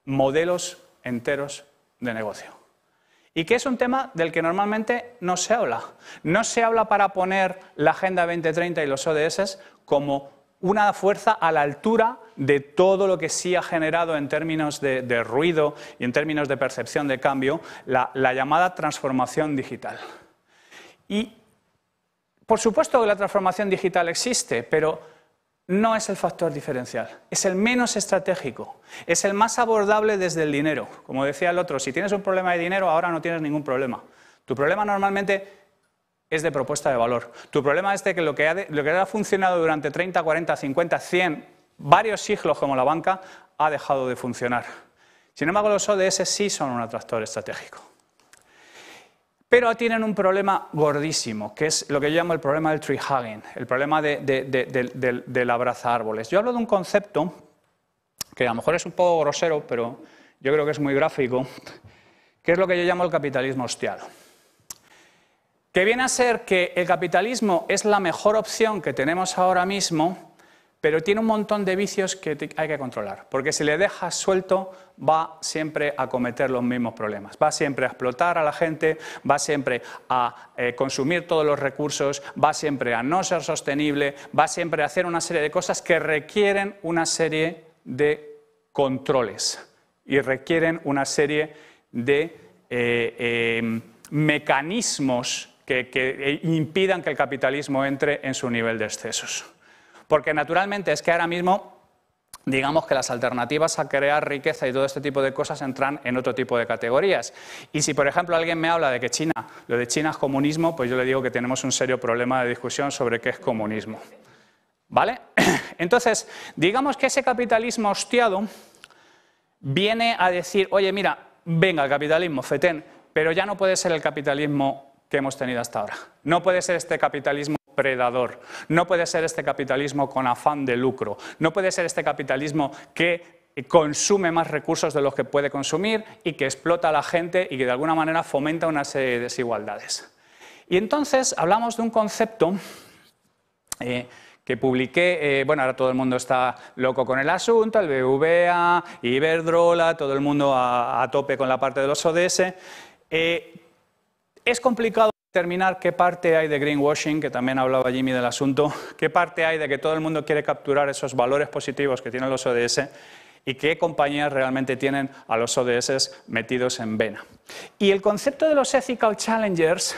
modelos enteros de negocio. Y que es un tema del que normalmente no se habla. No se habla para poner la Agenda 2030 y los ODS como una fuerza a la altura de todo lo que sí ha generado en términos de, ruido y en términos de percepción de cambio la, llamada transformación digital. Y por supuesto que la transformación digital existe, pero no es el factor diferencial, es el menos estratégico, es el más abordable desde el dinero. Como decía el otro, si tienes un problema de dinero, ahora no tienes ningún problema. Tu problema normalmente es de propuesta de valor. Tu problema es de que lo que ha, lo que ha funcionado durante 30, 40, 50, 100 varios siglos como la banca ha dejado de funcionar. Sin embargo, los ODS sí son un atractor estratégico. Pero tienen un problema gordísimo, que es lo que yo llamo el problema del tree hugging, el problema del abraza árboles. Yo hablo de un concepto que a lo mejor es un poco grosero, pero yo creo que es muy gráfico, que es lo que yo llamo el capitalismo hostiado. Que viene a ser que el capitalismo es la mejor opción que tenemos ahora mismo pero tiene un montón de vicios que hay que controlar, porque si le dejas suelto va siempre a cometer los mismos problemas, va siempre a explotar a la gente, va siempre a eh, consumir todos los recursos, va siempre a no ser sostenible, va siempre a hacer una serie de cosas que requieren una serie de controles y requieren una serie de eh, em, mecanismos que eh, impidan que el capitalismo entre en su nivel de excesos. Porque naturalmente es que ahora mismo digamos que las alternativas a crear riqueza y todo este tipo de cosas entran en otro tipo de categorías. Y si, por ejemplo, alguien me habla de que China, lo de China es comunismo, pues yo le digo que tenemos un serio problema de discusión sobre qué es comunismo. ¿Vale? [clears throat] Entonces, digamos que ese capitalismo hostiado viene a decir, oye, mira, venga el capitalismo, fetén, pero ya no puede ser el capitalismo que hemos tenido hasta ahora. No puede ser este capitalismo predador. No puede ser este capitalismo con afán de lucro. No puede ser este capitalismo que consume más recursos de los que puede consumir y que explota a la gente y que de alguna manera fomenta una serie de desigualdades. Y entonces hablamos de un concepto eh, que publiqué, eh, bueno, ahora todo el mundo está loco con el asunto, el BVA, Iberdrola, todo el mundo a, tope con la parte de los ODS. Eh, es complicado terminar, ¿qué parte hay de greenwashing, que también hablaba Jimmy del asunto? ¿Qué parte hay de que todo el mundo quiere capturar esos valores positivos que tienen los ODS? ¿Y qué compañías realmente tienen a los ODS metidos en vena? Y el concepto de los Ethical Challengers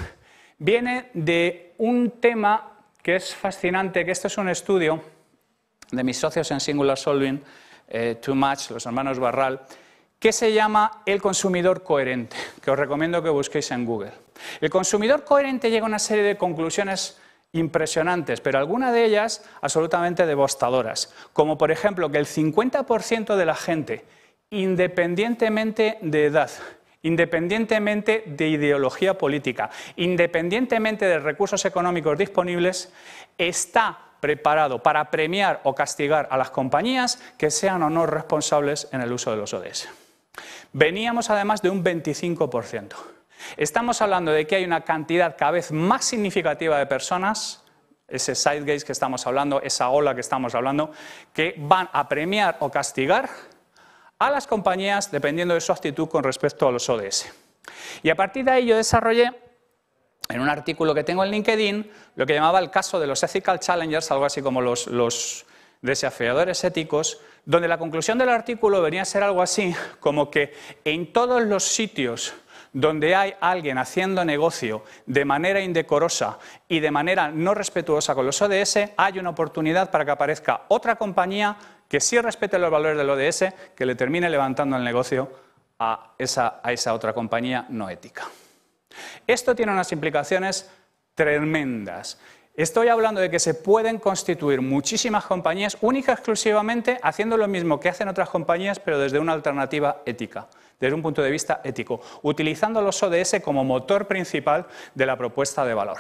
viene de un tema que es fascinante, que este es un estudio de mis socios en Singular Solving, eh, Too Much, los hermanos Barral, Qué se llama el consumidor coherente, que os recomiendo que busquéis en Google. El consumidor coherente llega a una serie de conclusiones impresionantes, pero algunas de ellas absolutamente devastadoras, como por ejemplo que el 50% de la gente, independientemente de edad, independientemente de ideología política, independientemente de recursos económicos disponibles, está preparado para premiar o castigar a las compañías que sean o no responsables en el uso de los ODS. Veníamos además de un 25%. Estamos hablando de que hay una cantidad cada vez más significativa de personas, ese gaze que estamos hablando, esa ola que estamos hablando, que van a premiar o castigar a las compañías dependiendo de su actitud con respecto a los ODS. Y a partir de ahí yo desarrollé en un artículo que tengo en LinkedIn lo que llamaba el caso de los ethical challengers, algo así como los desafiadores éticos, donde la conclusión del artículo venía a ser algo así, como que en todos los sitios donde hay alguien haciendo negocio de manera indecorosa y de manera no respetuosa con los ODS, hay una oportunidad para que aparezca otra compañía que sí respete los valores del ODS, que le termine levantando el negocio a esa, a esa otra compañía no ética. Esto tiene unas implicaciones tremendas Estoy hablando de que se pueden constituir muchísimas compañías única exclusivamente haciendo lo mismo que hacen otras compañías, pero desde una alternativa ética, desde un punto de vista ético, utilizando los ODS como motor principal de la propuesta de valor.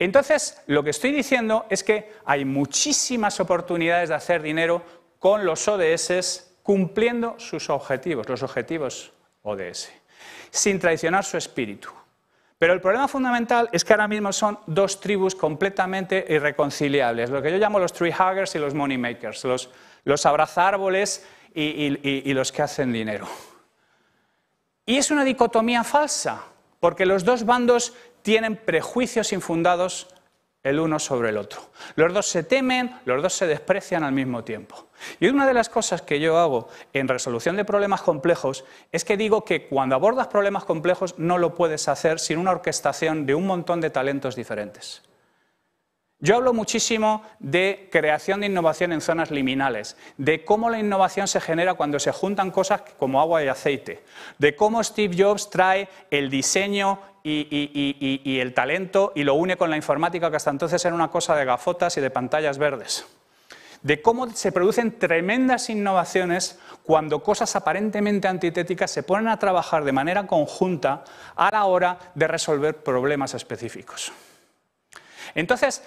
Entonces, lo que estoy diciendo es que hay muchísimas oportunidades de hacer dinero con los ODS cumpliendo sus objetivos, los objetivos ODS, sin traicionar su espíritu. Pero el problema fundamental es que ahora mismo son dos tribus completamente irreconciliables, lo que yo llamo los tree huggers y los money makers, los, los y los que hacen dinero. Y es una dicotomía falsa, porque los dos bandos tienen prejuicios infundados el uno sobre el otro. Los dos se temen, los dos se desprecian al mismo tiempo. Y una de las cosas que yo hago en resolución de problemas complejos es que digo que cuando abordas problemas complejos no lo puedes hacer sin una orquestación de un montón de talentos diferentes. Yo hablo muchísimo de creación de innovación en zonas liminales, de cómo la innovación se genera cuando se juntan cosas como agua y aceite, de cómo Steve Jobs trae el diseño y, el talento y lo une con la informática, que hasta entonces era una cosa de gafotas y de pantallas verdes de cómo se producen tremendas innovaciones cuando cosas aparentemente antitéticas se ponen a trabajar de manera conjunta a la hora de resolver problemas específicos. Entonces,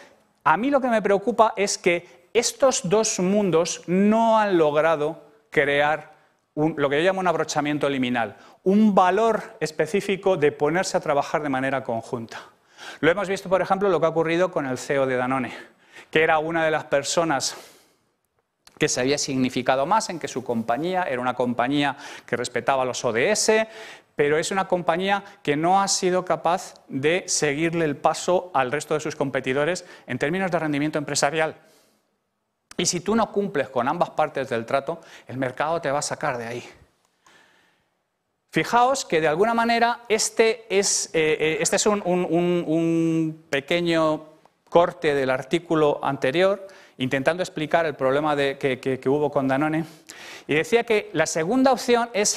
a mí lo que me preocupa es que estos dos mundos no han logrado crear lo que yo llamo un abrochamiento liminal, un valor específico de ponerse a trabajar de manera conjunta. Lo hemos visto, por ejemplo, lo que ha ocurrido con el CEO de Danone, que era una de las personas que se había significado más en que su compañía era una compañía que respetaba los ODS, pero es una compañía que no ha sido capaz de seguirle el paso al resto de sus competidores en términos de rendimiento empresarial. Y si tú no cumples con ambas partes del trato, el mercado te va a sacar de ahí. Fijaos que de alguna manera este es, eh, eh, este es un, pequeño corte del artículo anterior, intentando explicar el problema que hubo con Danone. Y decía que la segunda opción es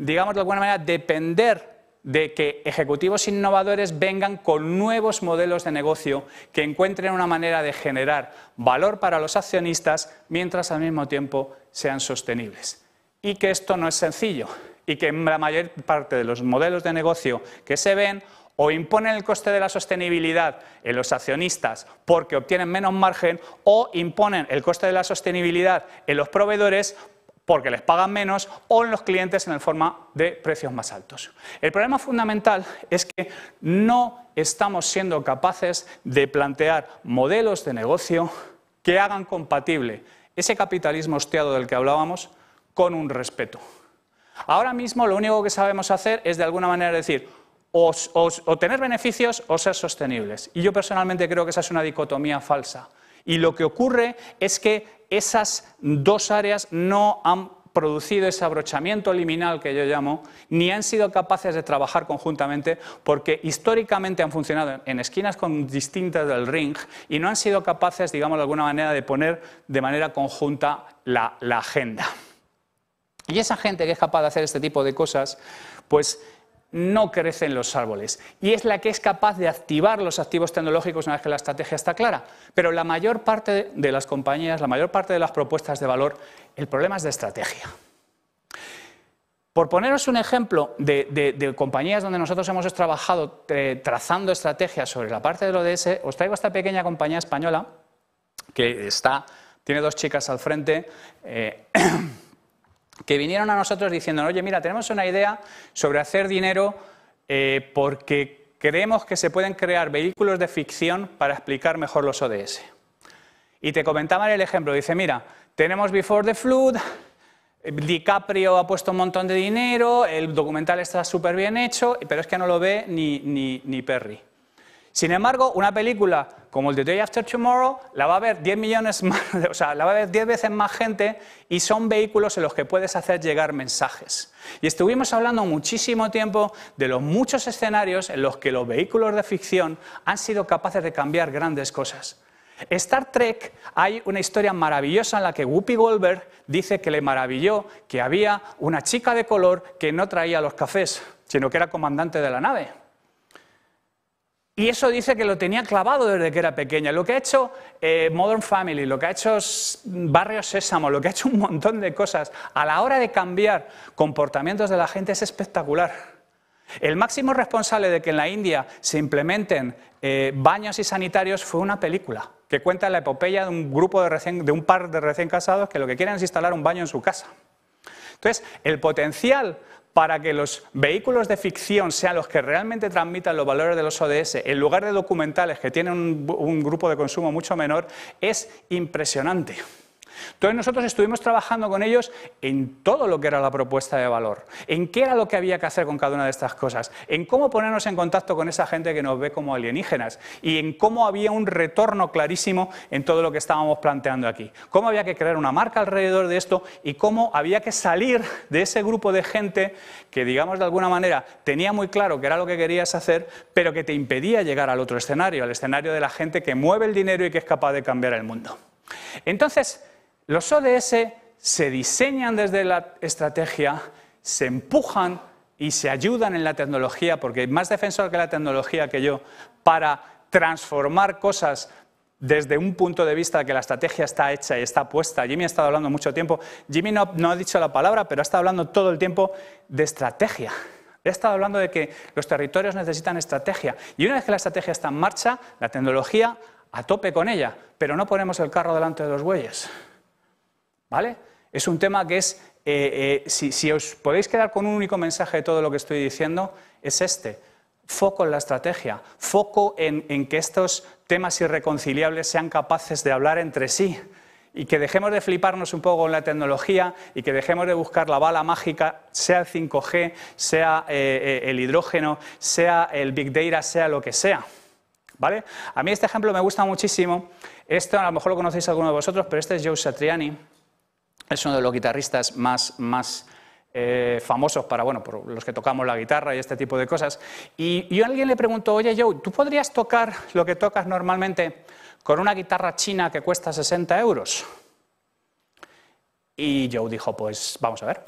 digamos de alguna manera, depender de que ejecutivos innovadores vengan con nuevos modelos de negocio que encuentren una manera de generar valor para los accionistas mientras al mismo tiempo sean sostenibles. Y que esto no es sencillo y que la mayor parte de los modelos de negocio que se ven o imponen el coste de la sostenibilidad en los accionistas porque obtienen menos margen o imponen el coste de la sostenibilidad en los proveedores porque les pagan menos o en los clientes en forma de precios más altos. El problema fundamental es que no estamos siendo capaces de plantear modelos de negocio que hagan compatible ese capitalismo hosteado del que hablábamos con un respeto. Ahora mismo lo único que sabemos hacer es de alguna manera decir, o, tener beneficios o ser sostenibles. Y yo personalmente creo que esa es una dicotomía falsa. Y lo que ocurre es que esas dos áreas no han producido ese abrochamiento liminal que yo llamo, ni han sido capaces de trabajar conjuntamente porque históricamente han funcionado en esquinas distintas del ring y no han sido capaces, digamos de alguna manera, de poner de manera conjunta la agenda. Y esa gente que es capaz de hacer este tipo de cosas, pues no crecen los árboles y es la que es capaz de activar los activos tecnológicos una vez que la estrategia está clara. Pero la mayor parte de las compañías, la mayor parte de las propuestas de valor, el problema es de estrategia. Por poneros un ejemplo de, compañías donde nosotros hemos trabajado eh, trazando estrategias sobre la parte del ODS, os traigo esta pequeña compañía española que está, tiene dos chicas al frente. Eh, [clears throat] que vinieron a nosotros diciendo, oye, mira, tenemos una idea sobre hacer dinero eh, porque creemos que se pueden crear vehículos de ficción para explicar mejor los ODS. Y te comentaban el ejemplo, dice, mira, tenemos Before the Flood, DiCaprio ha puesto un montón de dinero, el documental está súper bien hecho, pero es que no lo ve ni, ni Perry. Sin embargo, una película como el The Day After Tomorrow la va a ver 10 [laughs] la va a ver 10 veces más gente y son vehículos en los que puedes hacer llegar mensajes. Y estuvimos hablando muchísimo tiempo de los muchos escenarios en los que los vehículos de ficción han sido capaces de cambiar grandes cosas. Star Trek hay una historia maravillosa en la que Whoopi Goldberg dice que le maravilló que había una chica de color que no traía los cafés, sino que era comandante de la nave. Y eso dice que lo tenía clavado desde que era pequeña. Lo que ha hecho eh, Modern Family, lo que ha hecho Barrio Sésamo, lo que ha hecho un montón de cosas, a la hora de cambiar comportamientos de la gente es espectacular. El máximo responsable de que en la India se implementen eh, baños y sanitarios fue una película que cuenta la epopeya de un grupo de, de un par de recién casados que lo que quieren es instalar un baño en su casa. Entonces, el potencial para que los vehículos de ficción sean los que realmente transmitan los valores de los ODS, en lugar de documentales que tienen un, grupo de consumo mucho menor, es impresionante. Entonces nosotros estuvimos trabajando con ellos en todo lo que era la propuesta de valor, en qué era lo que había que hacer con cada una de estas cosas, en cómo ponernos en contacto con esa gente que nos ve como alienígenas y en cómo había un retorno clarísimo en todo lo que estábamos planteando aquí, cómo había que crear una marca alrededor de esto y cómo había que salir de ese grupo de gente que, digamos, de alguna manera tenía muy claro que era lo que querías hacer, pero que te impedía llegar al otro escenario, al escenario de la gente que mueve el dinero y que es capaz de cambiar el mundo. Entonces, los ODS se diseñan desde la estrategia, se empujan y se ayudan en la tecnología, porque hay más defensor que la tecnología que yo, para transformar cosas desde un punto de vista que la estrategia está hecha y está puesta. Jimmy ha estado hablando mucho tiempo. Jimmy no, no, ha dicho la palabra, pero ha estado hablando todo el tiempo de estrategia. Ha estado hablando de que los territorios necesitan estrategia. Y una vez que la estrategia está en marcha, la tecnología a tope con ella, pero no ponemos el carro delante de los bueyes. ¿Vale? Es un tema que es, eh, eh, si, os podéis quedar con un único mensaje de todo lo que estoy diciendo, es este. Foco en la estrategia, foco en, que estos temas irreconciliables sean capaces de hablar entre sí, y que dejemos de fliparnos un poco con la tecnología y que dejemos de buscar la bala mágica, sea el 5G, sea eh, el hidrógeno, sea el Big Data, sea lo que sea. ¿Vale? A mí este ejemplo me gusta muchísimo. Esto a lo mejor lo conocéis alguno de vosotros, pero este es Joe Satriani es uno de los guitarristas más, más eh, famosos para, bueno, por los que tocamos la guitarra y este tipo de cosas. Y alguien le preguntó, oye Joe, ¿tú podrías tocar lo que tocas normalmente con una guitarra china que cuesta 60 euros? Y Joe dijo, pues vamos a ver.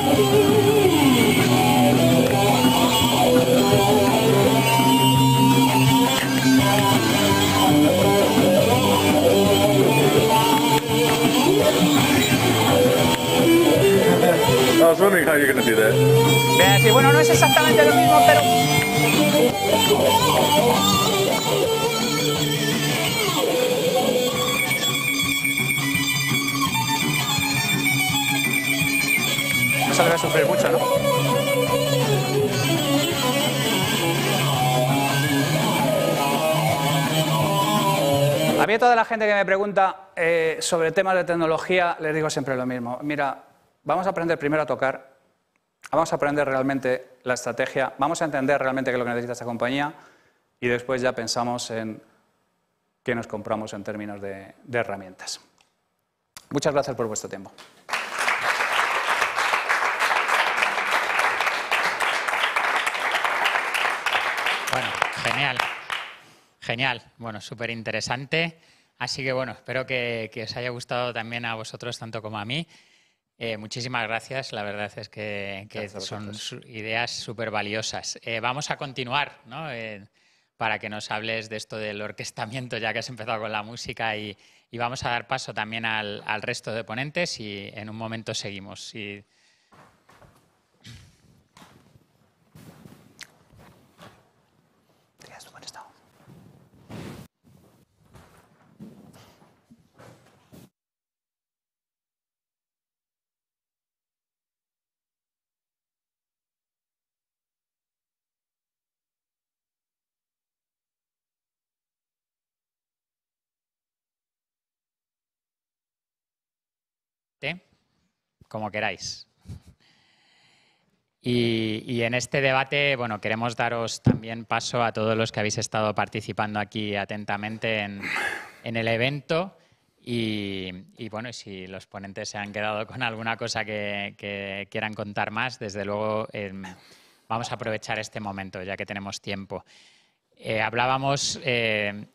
No was wondering how you're going to do that. Voy a bueno, no es exactamente lo mismo, pero... No a sufrir mucho, ¿no? A mí toda la gente que me pregunta eh, sobre temas de tecnología, les digo siempre lo mismo. Mira, vamos a aprender primero a tocar, vamos a aprender realmente la estrategia, vamos a entender realmente qué es lo que necesita esta compañía y después ya pensamos en qué nos compramos en términos de, herramientas. Muchas gracias por vuestro tiempo. Bueno, genial. Genial. Bueno, súper interesante. Así que bueno, espero que os haya gustado también a vosotros tanto como a mí. Eh, muchísimas gracias, la verdad es que, son ideas súper valiosas. Eh, vamos a continuar, ¿no? Eh, para que nos hables de esto del orquestamiento, ya que has empezado con la música, y, vamos a dar paso también al, resto de ponentes y en un momento seguimos. como queráis. Y, en este debate, bueno, queremos daros también paso a todos los que habéis estado participando aquí atentamente en, el evento. Y, bueno, si los ponentes se han quedado con alguna cosa que, quieran contar más, desde luego em, vamos a aprovechar este momento, ya que tenemos tiempo. Eh, hablábamos eh,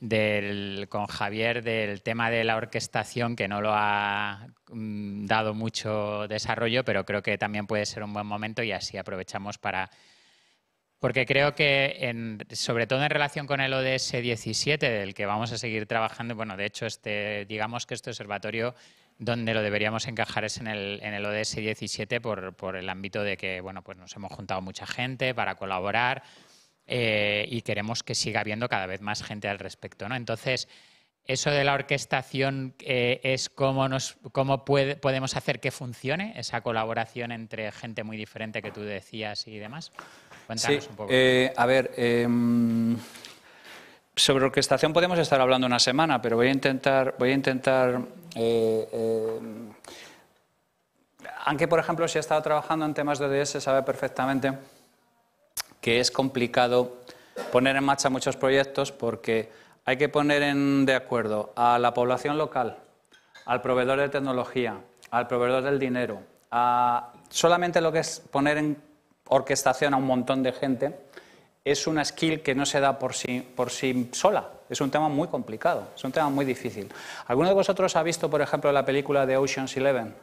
con Javier del tema de la orquestación, que no lo ha mm, dado mucho desarrollo, pero creo que también puede ser un buen momento y así aprovechamos para... Porque creo que, sobre todo en relación con el ODS 17, del que vamos a seguir trabajando, bueno, de hecho, este, digamos que este observatorio donde lo deberíamos encajar es en el, ODS 17 por, por el ámbito de que, bueno, pues nos hemos juntado mucha gente para colaborar, eh, y queremos que siga habiendo cada vez más gente al respecto. ¿no? Entonces, eso de la orquestación eh, es cómo, nos, cómo podemos hacer que funcione esa colaboración entre gente muy diferente que tú decías y demás. Cuéntanos un poco. Eh, a ver, em, sobre orquestación podemos estar hablando una semana, pero voy a intentar... Voy a intentar em, aunque, por ejemplo, si ha estado trabajando en temas de ODS, sabe perfectamente que es complicado poner en marcha muchos proyectos porque hay que poner en, de acuerdo a la población local, al proveedor de tecnología, al proveedor del dinero, solamente lo que es poner en orquestación a un montón de gente es una skill que no se da por sí, por sí sola. Es un tema muy complicado, es un tema muy difícil. ¿Alguno de vosotros ha visto, por ejemplo, la película de Ocean's Eleven?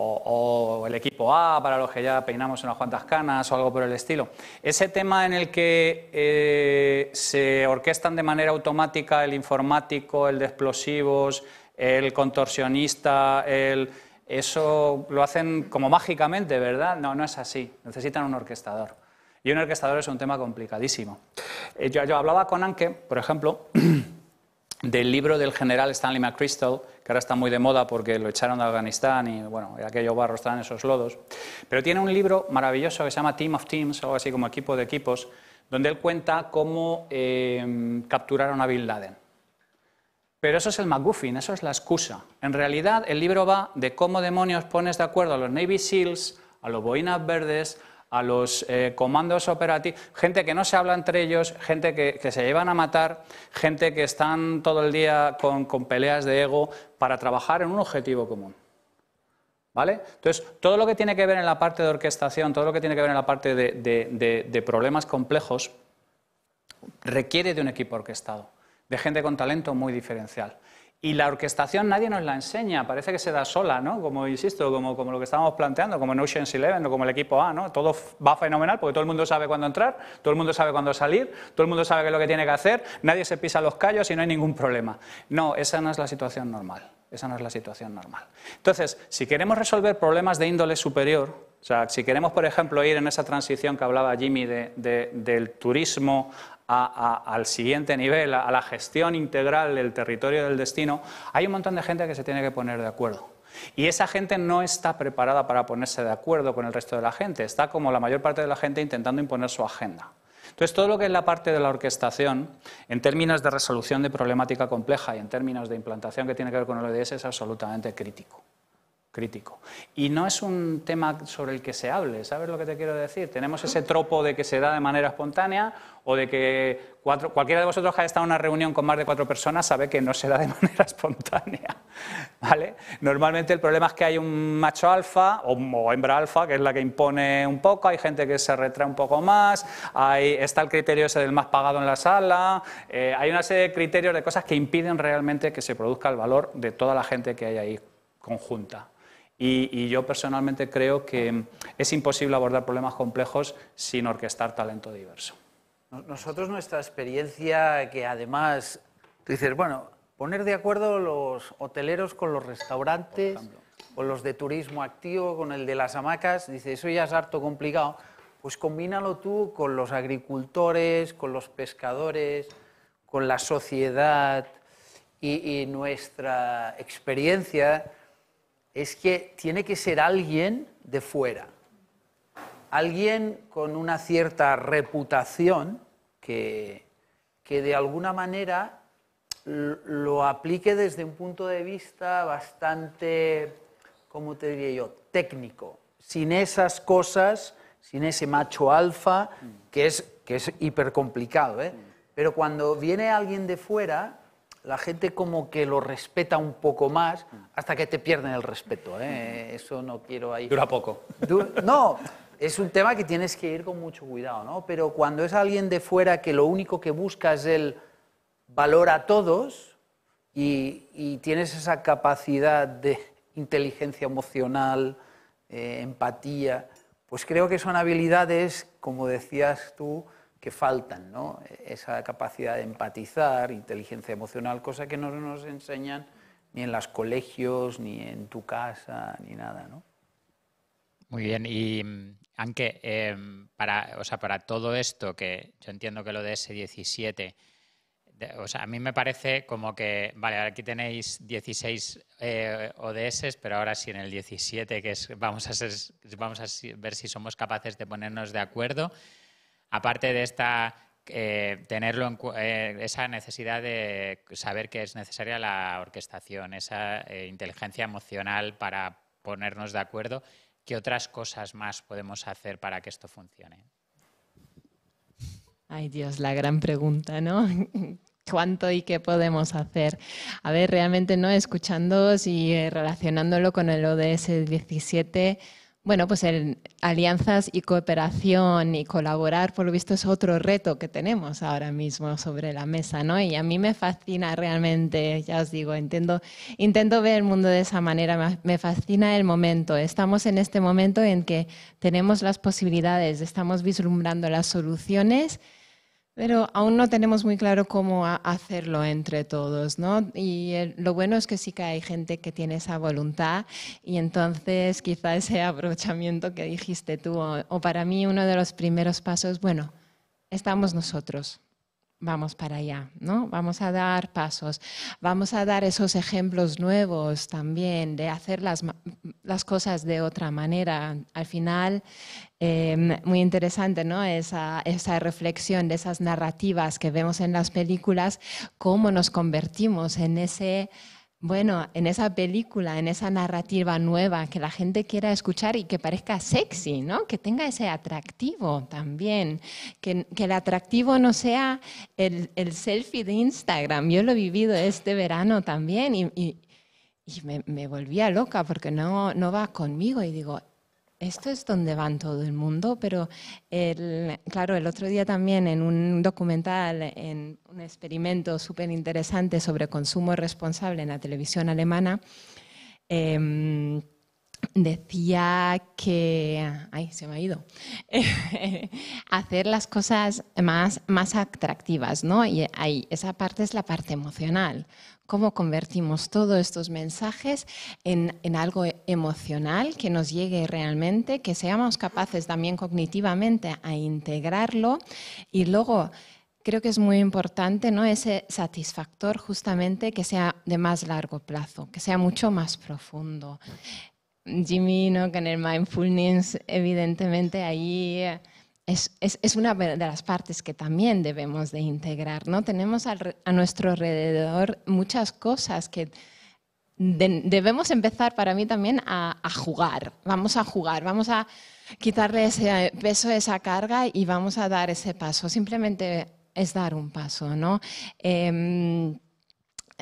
o, el equipo A para los que ya peinamos unas cuantas canas o algo por el estilo. Ese tema en el que eh, se orquestan de manera automática el informático, el de explosivos, el contorsionista, el... Eso lo hacen como mágicamente, ¿verdad? No, no es así. Necesitan un orquestador. Y un orquestador es un tema complicadísimo. Eh, yo, yo hablaba con Anke, por ejemplo, [clears throat] del libro del general Stanley McChrystal, que ahora está muy de moda porque lo echaron a Afganistán y bueno, aquello barro arrastrar en esos lodos. Pero tiene un libro maravilloso que se llama Team of Teams, algo así como equipo de equipos, donde él cuenta cómo em, capturaron a Bin Laden. Pero eso es el McGuffin, eso es la excusa. En realidad, el libro va de cómo demonios pones de acuerdo a los Navy SEALs, a los boinas verdes, a los eh, comandos operativos, gente que no se habla entre ellos, gente que, se llevan a matar, gente que están todo el día con, peleas de ego para trabajar en un objetivo común. ¿Vale? Entonces, todo lo que tiene que ver en la parte de orquestación, todo lo que tiene que ver en la parte de, de problemas complejos, requiere de un equipo orquestado, de gente con talento muy diferencial. Y la orquestación nadie nos la enseña, parece que se da sola, ¿no? Como insisto, como, como lo que estábamos planteando, como en Ocean's Eleven o como el equipo A, ¿no? Todo va fenomenal porque todo el mundo sabe cuándo entrar, todo el mundo sabe cuándo salir, todo el mundo sabe qué es lo que tiene que hacer, nadie se pisa los callos y no hay ningún problema. No, esa no es la situación normal. Esa no es la situación normal. Entonces, si queremos resolver problemas de índole superior, o sea, si queremos, por ejemplo, ir en esa transición que hablaba Jimmy del turismo al siguiente nivel, a, la gestión integral del territorio del destino, hay un montón de gente que se tiene que poner de acuerdo. Y esa gente no está preparada para ponerse de acuerdo con el resto de la gente, está como la mayor parte de la gente intentando imponer su agenda. Entonces, todo lo que es la parte de la orquestación, en términos de resolución de problemática compleja y en términos de implantación que tiene que ver con el ODS, es absolutamente crítico. Crítico. Y no es un tema sobre el que se hable, ¿sabes lo que te quiero decir? Tenemos ese tropo de que se da de manera espontánea o de que cualquiera de vosotros que haya estado en una reunión con más de cuatro personas sabe que no se da de [laughs] manera espontánea. ¿vale? Normalmente el problema es que hay un macho alfa o, hembra alfa, que es la que impone un poco, hay gente que se retrae un poco más, hay, está el criterio ese del más pagado en la sala, eh, hay una serie de criterios de cosas que impiden realmente que se produzca el valor de toda la gente que hay ahí conjunta. y, yo personalmente creo que es imposible abordar problemas complejos sin orquestar talento diverso. Nosotros nuestra experiencia, que además, tú dices, bueno, poner de acuerdo los hoteleros con los restaurantes, o los de turismo activo, con el de las hamacas, dice, eso ya es harto complicado. Pues combínalo tú con los agricultores, con los pescadores, con la sociedad. y nuestra experiencia es que tiene que ser alguien de fuera alguien con una cierta reputación que, que de alguna manera lo aplique desde un punto de vista bastante, ¿cómo te diría yo?, técnico. Sin esas cosas, sin ese macho alfa, mm. que es, que es hiper complicado. ¿eh? Mm. Pero cuando viene alguien de fuera, la gente como que lo respeta un poco más mm. hasta que te pierden el respeto. ¿eh? Eso no quiero ahí. Dura poco. no, es un tema que tienes que ir con mucho cuidado, ¿no? Pero cuando es alguien de fuera que lo único que busca es el valor a todos y, tienes esa capacidad de [laughs] inteligencia emocional, eh, empatía, pues creo que son habilidades, como decías tú, que faltan, ¿no? Esa capacidad de empatizar, inteligencia emocional, cosa que no nos enseñan ni en los colegios, ni en tu casa, ni nada, ¿no? Muy bien, y aunque em, para, o sea, para todo esto, que yo entiendo que lo de 17 o sea, a mí me parece como que, vale, aquí tenéis 16 eh, ODS, pero ahora sí en el 17, que es, vamos, a vamos a ver si somos capaces de ponernos de acuerdo. Aparte de esta, eh, tenerlo en, eh, esa necesidad de saber que es necesaria la orquestación, esa inteligencia emocional para ponernos de acuerdo ¿Qué otras cosas más podemos hacer para que esto funcione? Ay Dios, la gran pregunta, ¿no? [laughs] cuánto y qué podemos hacer. A ver, realmente no y eh, relacionándolo con el ODS 17, bueno, pues alianzas y cooperación y colaborar, por lo visto, es otro reto que tenemos ahora mismo sobre la mesa, ¿no? Y a mí me fascina realmente, ya os digo, intento ver el mundo de esa manera, me fascina el momento. Estamos en este momento en que tenemos las posibilidades, estamos vislumbrando las soluciones pero aún no tenemos muy claro cómo hacerlo entre todos, ¿no? Y lo bueno es que sí que hay gente que tiene esa voluntad y entonces quizá ese aprovechamiento [laughs] que dijiste tú, o, o para mí uno de los primeros pasos, bueno, estamos nosotros vamos para allá, ¿no? Vamos a dar pasos, vamos a dar esos ejemplos nuevos también de hacer las, las cosas de otra manera. Al final, em, muy interesante, ¿no? esa, reflexión de esas narrativas que vemos en las películas, cómo nos convertimos en ese bueno, en esa película, en esa narrativa nueva que la gente quiera escuchar y que parezca sexy, ¿no? Que tenga ese atractivo también. Que, el atractivo no sea el, selfie de Instagram. Yo lo he vivido este verano también y, me, volvía loca porque no, no va conmigo y digo, esto es donde van todo el mundo, pero el, claro, el otro día también en un documental, en un experimento súper interesante sobre consumo responsable en la televisión alemana, em, decía que, ay, se me ha ido, [laughs] hacer las cosas más, más atractivas, ¿no? Y ahí, esa parte es la parte emocional cómo convertimos todos estos mensajes en, en, algo emocional que nos llegue realmente, que seamos capaces también cognitivamente a integrarlo y luego... Creo que es muy importante ¿no? ese satisfactor justamente que sea de más largo plazo, que sea mucho más profundo. Jimmy, ¿no? con el mindfulness, evidentemente ahí es, es, una de las partes que también debemos de integrar, ¿no? Tenemos a nuestro alrededor muchas cosas que debemos empezar para mí también a, jugar. Vamos a jugar, vamos a quitarle ese peso, esa carga y vamos a dar ese paso. Simplemente es dar un paso, ¿no? Em,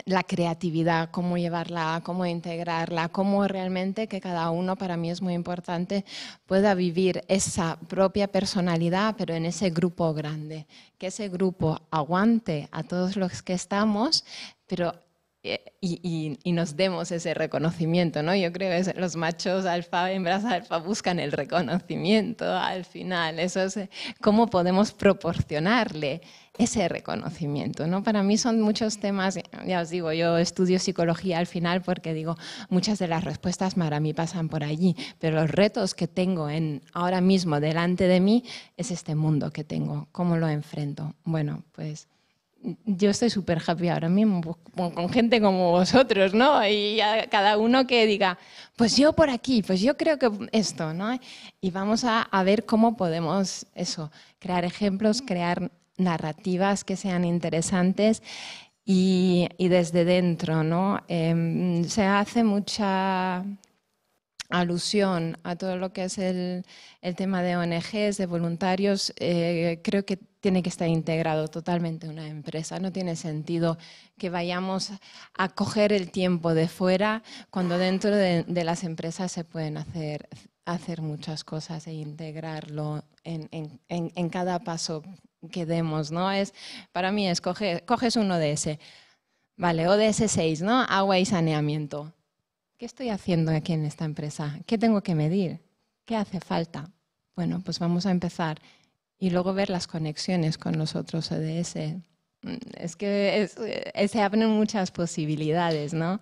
la creatividad, cómo llevarla, cómo integrarla, cómo realmente que cada uno, para mí es muy importante, pueda vivir esa propia personalidad, pero en ese grupo grande, que ese grupo aguante a todos los que estamos, pero eh, y, nos demos ese reconocimiento, ¿no? Yo creo que los machos alfa, hembras alfa buscan el reconocimiento al final. Eso eh, cómo podemos proporcionarle ese reconocimiento, ¿no? Para mí son muchos temas, ya os digo, yo estudio psicología al final porque digo, muchas de las respuestas para mí pasan por allí, pero los retos que tengo en, ahora mismo delante de mí es este mundo que tengo, cómo lo enfrento. Bueno, pues yo estoy súper happy ahora mismo pues, con, gente como vosotros, ¿no? Y cada uno que diga, pues yo por aquí, pues yo creo que esto, ¿no? Y vamos a, ver cómo podemos eso, crear ejemplos, crear narrativas que sean interesantes y, desde dentro, ¿no? Em, se hace mucha, alusión a todo lo que es el, tema de ONGs, de voluntarios, eh, creo que tiene que estar integrado totalmente una empresa. No tiene sentido que vayamos a coger el tiempo de fuera cuando dentro de, las empresas se pueden hacer, muchas cosas e integrarlo en, en, en, cada paso que demos. ¿no? Es, para mí es coger, coges de ese, vale, ODS 6, ¿no? agua y saneamiento ¿Qué estoy haciendo aquí en esta empresa? ¿Qué tengo que medir? ¿Qué hace falta? Bueno, pues vamos a empezar y luego ver las conexiones con los otros ODS. Mm, es que eh, se abren muchas posibilidades, ¿no?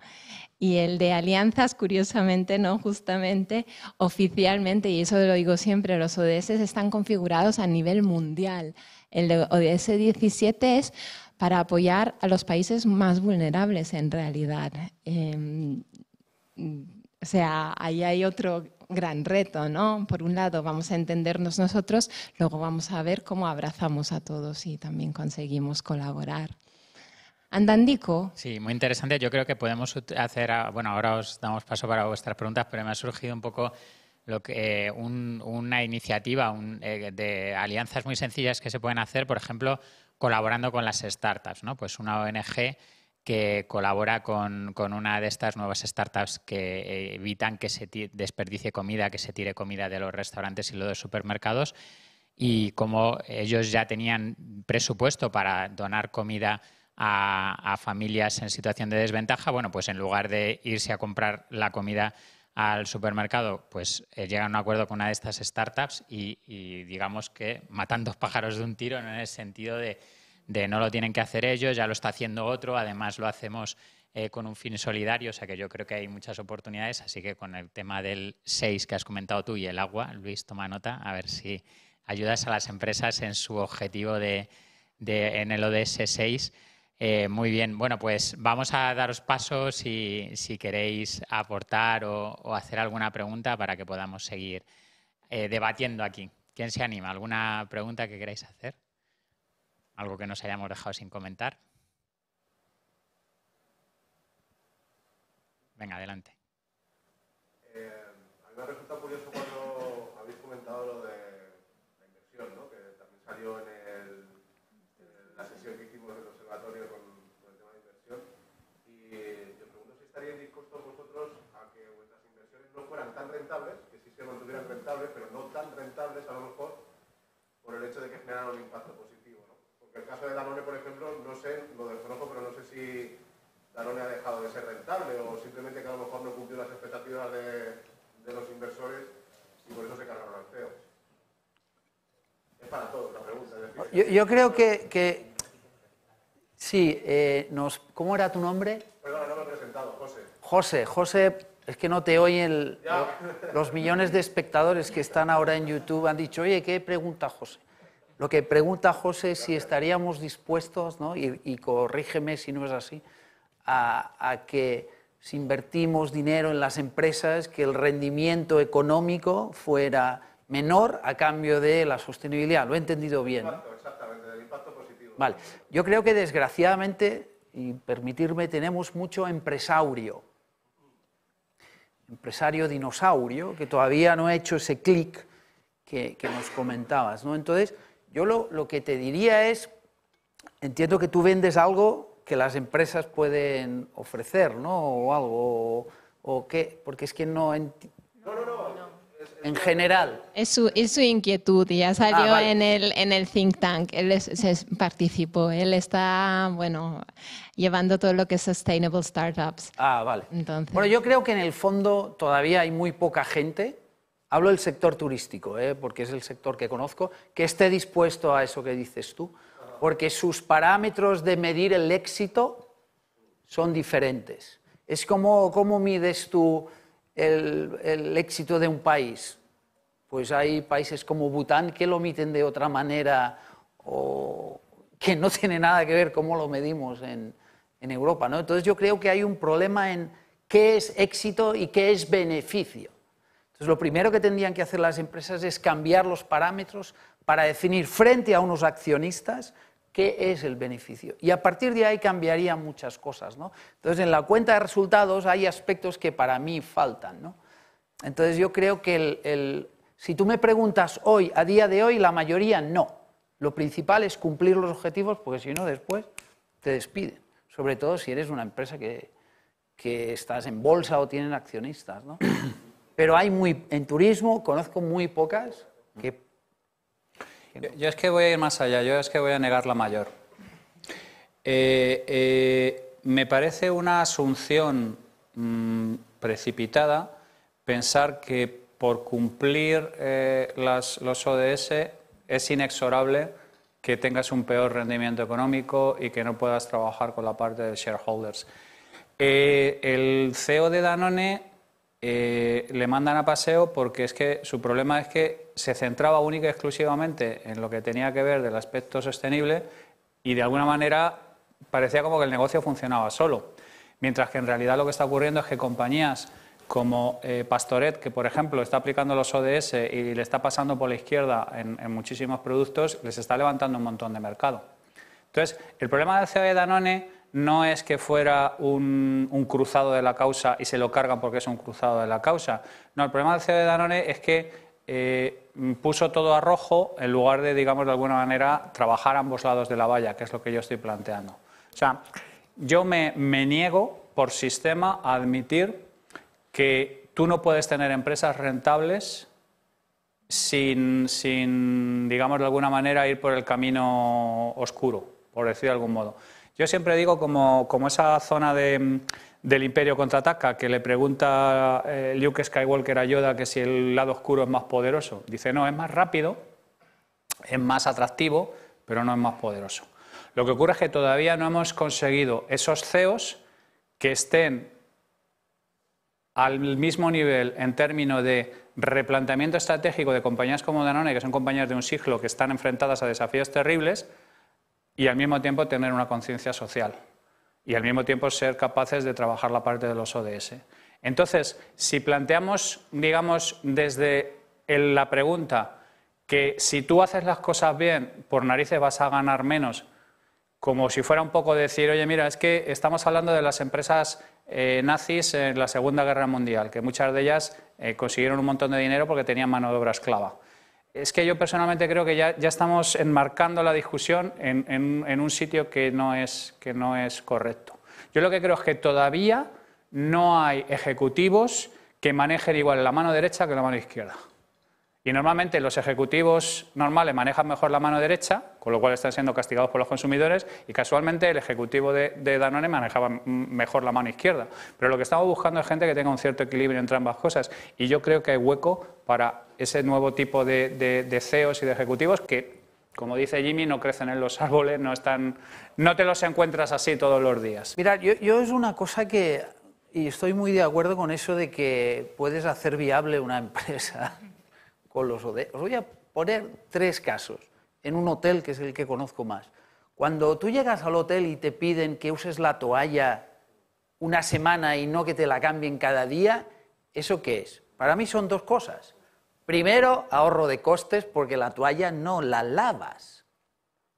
Y el de alianzas, curiosamente, ¿no? Justamente, oficialmente, y eso lo digo siempre, los ODS están configurados a nivel mundial. El de ODS 17 es para apoyar a los países más vulnerables en realidad. Em, Mm, o sea, ahí hay otro gran reto, ¿no? Por un lado vamos a entendernos nosotros, luego vamos a ver cómo abrazamos a todos y también conseguimos colaborar. Andandico. Sí, muy interesante. Yo creo que podemos hacer, bueno, ahora os damos paso para vuestras preguntas, pero me ha surgido un poco lo que, eh, una iniciativa eh, de alianzas muy sencillas que se pueden hacer, por ejemplo, colaborando con las startups, ¿no? Pues una ONG que colabora con, una de estas nuevas startups que evitan que se desperdicie comida, que se tire comida de los restaurantes y los supermercados. Y como ellos ya tenían presupuesto para donar comida a, familias en situación de desventaja, bueno, pues en lugar de irse a comprar la comida al supermercado, pues eh, llegan a un acuerdo con una de estas startups y, y digamos que matan dos pájaros de un tiro en el sentido de de no lo tienen que hacer ellos, ya lo está haciendo otro, además lo hacemos eh, con un fin solidario, o sea que yo creo que hay muchas oportunidades, así que con el tema del 6 que has comentado tú y el agua, Luis, toma nota, a ver si ayudas a las empresas en su objetivo de, en el ODS 6. Eh, muy bien, bueno, pues vamos a daros paso si, si queréis aportar o, hacer alguna pregunta para que podamos seguir eh, debatiendo aquí. ¿Quién se anima? ¿Alguna pregunta que queráis hacer? algo que nos hayamos dejado sin comentar. Venga, adelante. Eh, a mí me resulta curioso cuando habéis comentado lo de la inversión, ¿no? que también salió en, la sesión que hicimos en el observatorio con, el tema de inversión. Y yo pregunto si estaríais dispuestos vosotros a que vuestras inversiones no fueran tan rentables, que sí se mantuvieran rentables, pero no tan rentables a lo mejor, por el hecho de que generaran un impacto positivo el caso de Danone, por ejemplo, no sé, lo desconozco, pero no sé si Danone ha dejado de ser rentable o simplemente que a lo mejor no cumplió las expectativas de, los inversores y por eso se cargaron al CEO. Es para todos la pregunta. Yo, creo que... sí, eh, nos, ¿cómo era tu nombre? Perdona, no lo he presentado, José. José, José es que no te oyen los millones de espectadores que están ahora en YouTube. Han dicho, oye, ¿qué pregunta José? Lo que pregunta José es si estaríamos dispuestos, y, corrígeme si no es así, a, que si invertimos dinero en las empresas, que el rendimiento económico fuera menor a cambio de la sostenibilidad. Lo he entendido bien. Exactamente, del impacto positivo. Vale. Yo creo que desgraciadamente, y permitirme, tenemos mucho empresario, empresario dinosaurio, que todavía no ha hecho ese clic que, que nos comentabas. ¿no? Entonces, yo lo, lo, que te diría es, entiendo que tú vendes algo que las empresas pueden ofrecer, ¿no? O algo, o, qué, porque es que no... no, no, no. en general. Es su, es su, inquietud y ya salió ah, en, el, en el think tank. Él se participó, él está, bueno, llevando todo lo que es sustainable startups. Ah, vale. Entonces... Bueno, yo creo que en el fondo todavía hay muy poca gente hablo del sector turístico, ¿eh? porque es el sector que conozco, que esté dispuesto a eso que dices tú, porque sus parámetros de medir el éxito son diferentes. Es como, ¿cómo mides tú el, éxito de un país? Pues hay países como Bután que lo miden de otra manera o que no tiene nada que ver cómo lo medimos en, en Europa. ¿no? Entonces yo creo que hay un problema en qué es éxito y qué es beneficio. Entonces, lo primero que tendrían que hacer las empresas es cambiar los parámetros para definir frente a unos accionistas qué es el beneficio. Y a partir de ahí cambiaría muchas cosas. ¿no? Entonces, en la cuenta de resultados hay aspectos que para mí faltan. ¿no? Entonces, yo creo que si tú me preguntas hoy, a día de hoy, la mayoría no. Lo principal es cumplir los objetivos, porque si no, después te despiden. Sobre todo si eres una empresa que, que estás en bolsa o tienen accionistas. ¿no? pero hay muy, en turismo conozco muy pocas que... yo, es que voy a ir más allá, yo es que voy a negar la mayor. Eh, eh, me parece una asunción mm, precipitada pensar que por cumplir eh, las, los ODS es inexorable que tengas un peor rendimiento económico y que no puedas trabajar con la parte de shareholders. el CEO de Danone eh, le mandan a paseo porque es que su problema es que se centraba única y exclusivamente en lo que tenía que ver del aspecto sostenible y de alguna manera parecía como que el negocio funcionaba solo. Mientras que en realidad lo que está ocurriendo es que compañías como eh, Pastoret, que por ejemplo está aplicando los ODS y le está pasando por la izquierda en, en muchísimos productos, les está levantando un montón de mercado. Entonces, el problema del CEO e de Danone no es que fuera un, cruzado de la causa y se lo cargan porque es un cruzado de la causa. No, el problema del CEO de Danone es que eh, puso todo a rojo en lugar de, digamos, de alguna manera, trabajar ambos lados de la valla, que es lo que yo estoy planteando. O sea, yo me, niego por sistema a admitir que tú no puedes tener empresas rentables sin, sin, digamos, de alguna manera ir por el camino oscuro, por decir de algún modo. Yo siempre digo como, esa zona del Imperio contraataca que le pregunta eh, Luke Skywalker a Yoda que si el lado oscuro es más poderoso. Dice, no, es más rápido, es más atractivo, pero no es más poderoso. Lo que ocurre es que todavía no hemos conseguido esos CEOs que estén al mismo nivel en términos de replanteamiento estratégico de compañías como Danone, que son compañías de un siglo que están enfrentadas a desafíos terribles, y al mismo tiempo tener una conciencia social y al mismo tiempo ser capaces de trabajar la parte de los ODS. Entonces, si planteamos, digamos, desde la pregunta que si tú haces las cosas bien, por narices vas a ganar menos, como si fuera un poco decir, oye, mira, es que estamos hablando de las empresas eh, nazis en la Segunda Guerra Mundial, que muchas de ellas eh, consiguieron un montón de dinero porque tenían mano de obra esclava es que yo personalmente creo que ya, estamos enmarcando la discusión en, un sitio que no, es, que no es correcto. Yo lo que creo es que todavía no hay ejecutivos que manejen igual la mano derecha que la mano izquierda. Y normalmente los ejecutivos normales manejan mejor la mano derecha, con lo cual están siendo castigados por los consumidores, y casualmente el ejecutivo de, Danone manejaba mejor la mano izquierda. Pero lo que estamos buscando es gente que tenga un cierto equilibrio entre ambas cosas, y yo creo que hay hueco para ese nuevo tipo de, de, CEOs y de ejecutivos que, como dice Jimmy, no crecen en los [laughs] árboles, no, están, no te los encuentras así todos los días. Mira, yo, yo es una cosa que, y estoy muy de acuerdo con eso de que puedes hacer viable una [laughs] empresa os voy a poner tres casos en un hotel que es el que conozco más. Cuando tú llegas al hotel y te piden que uses la toalla una semana y no que te la cambien cada día, ¿eso qué es? Para mí son dos cosas. Primero, ahorro de costes porque la toalla no la lavas.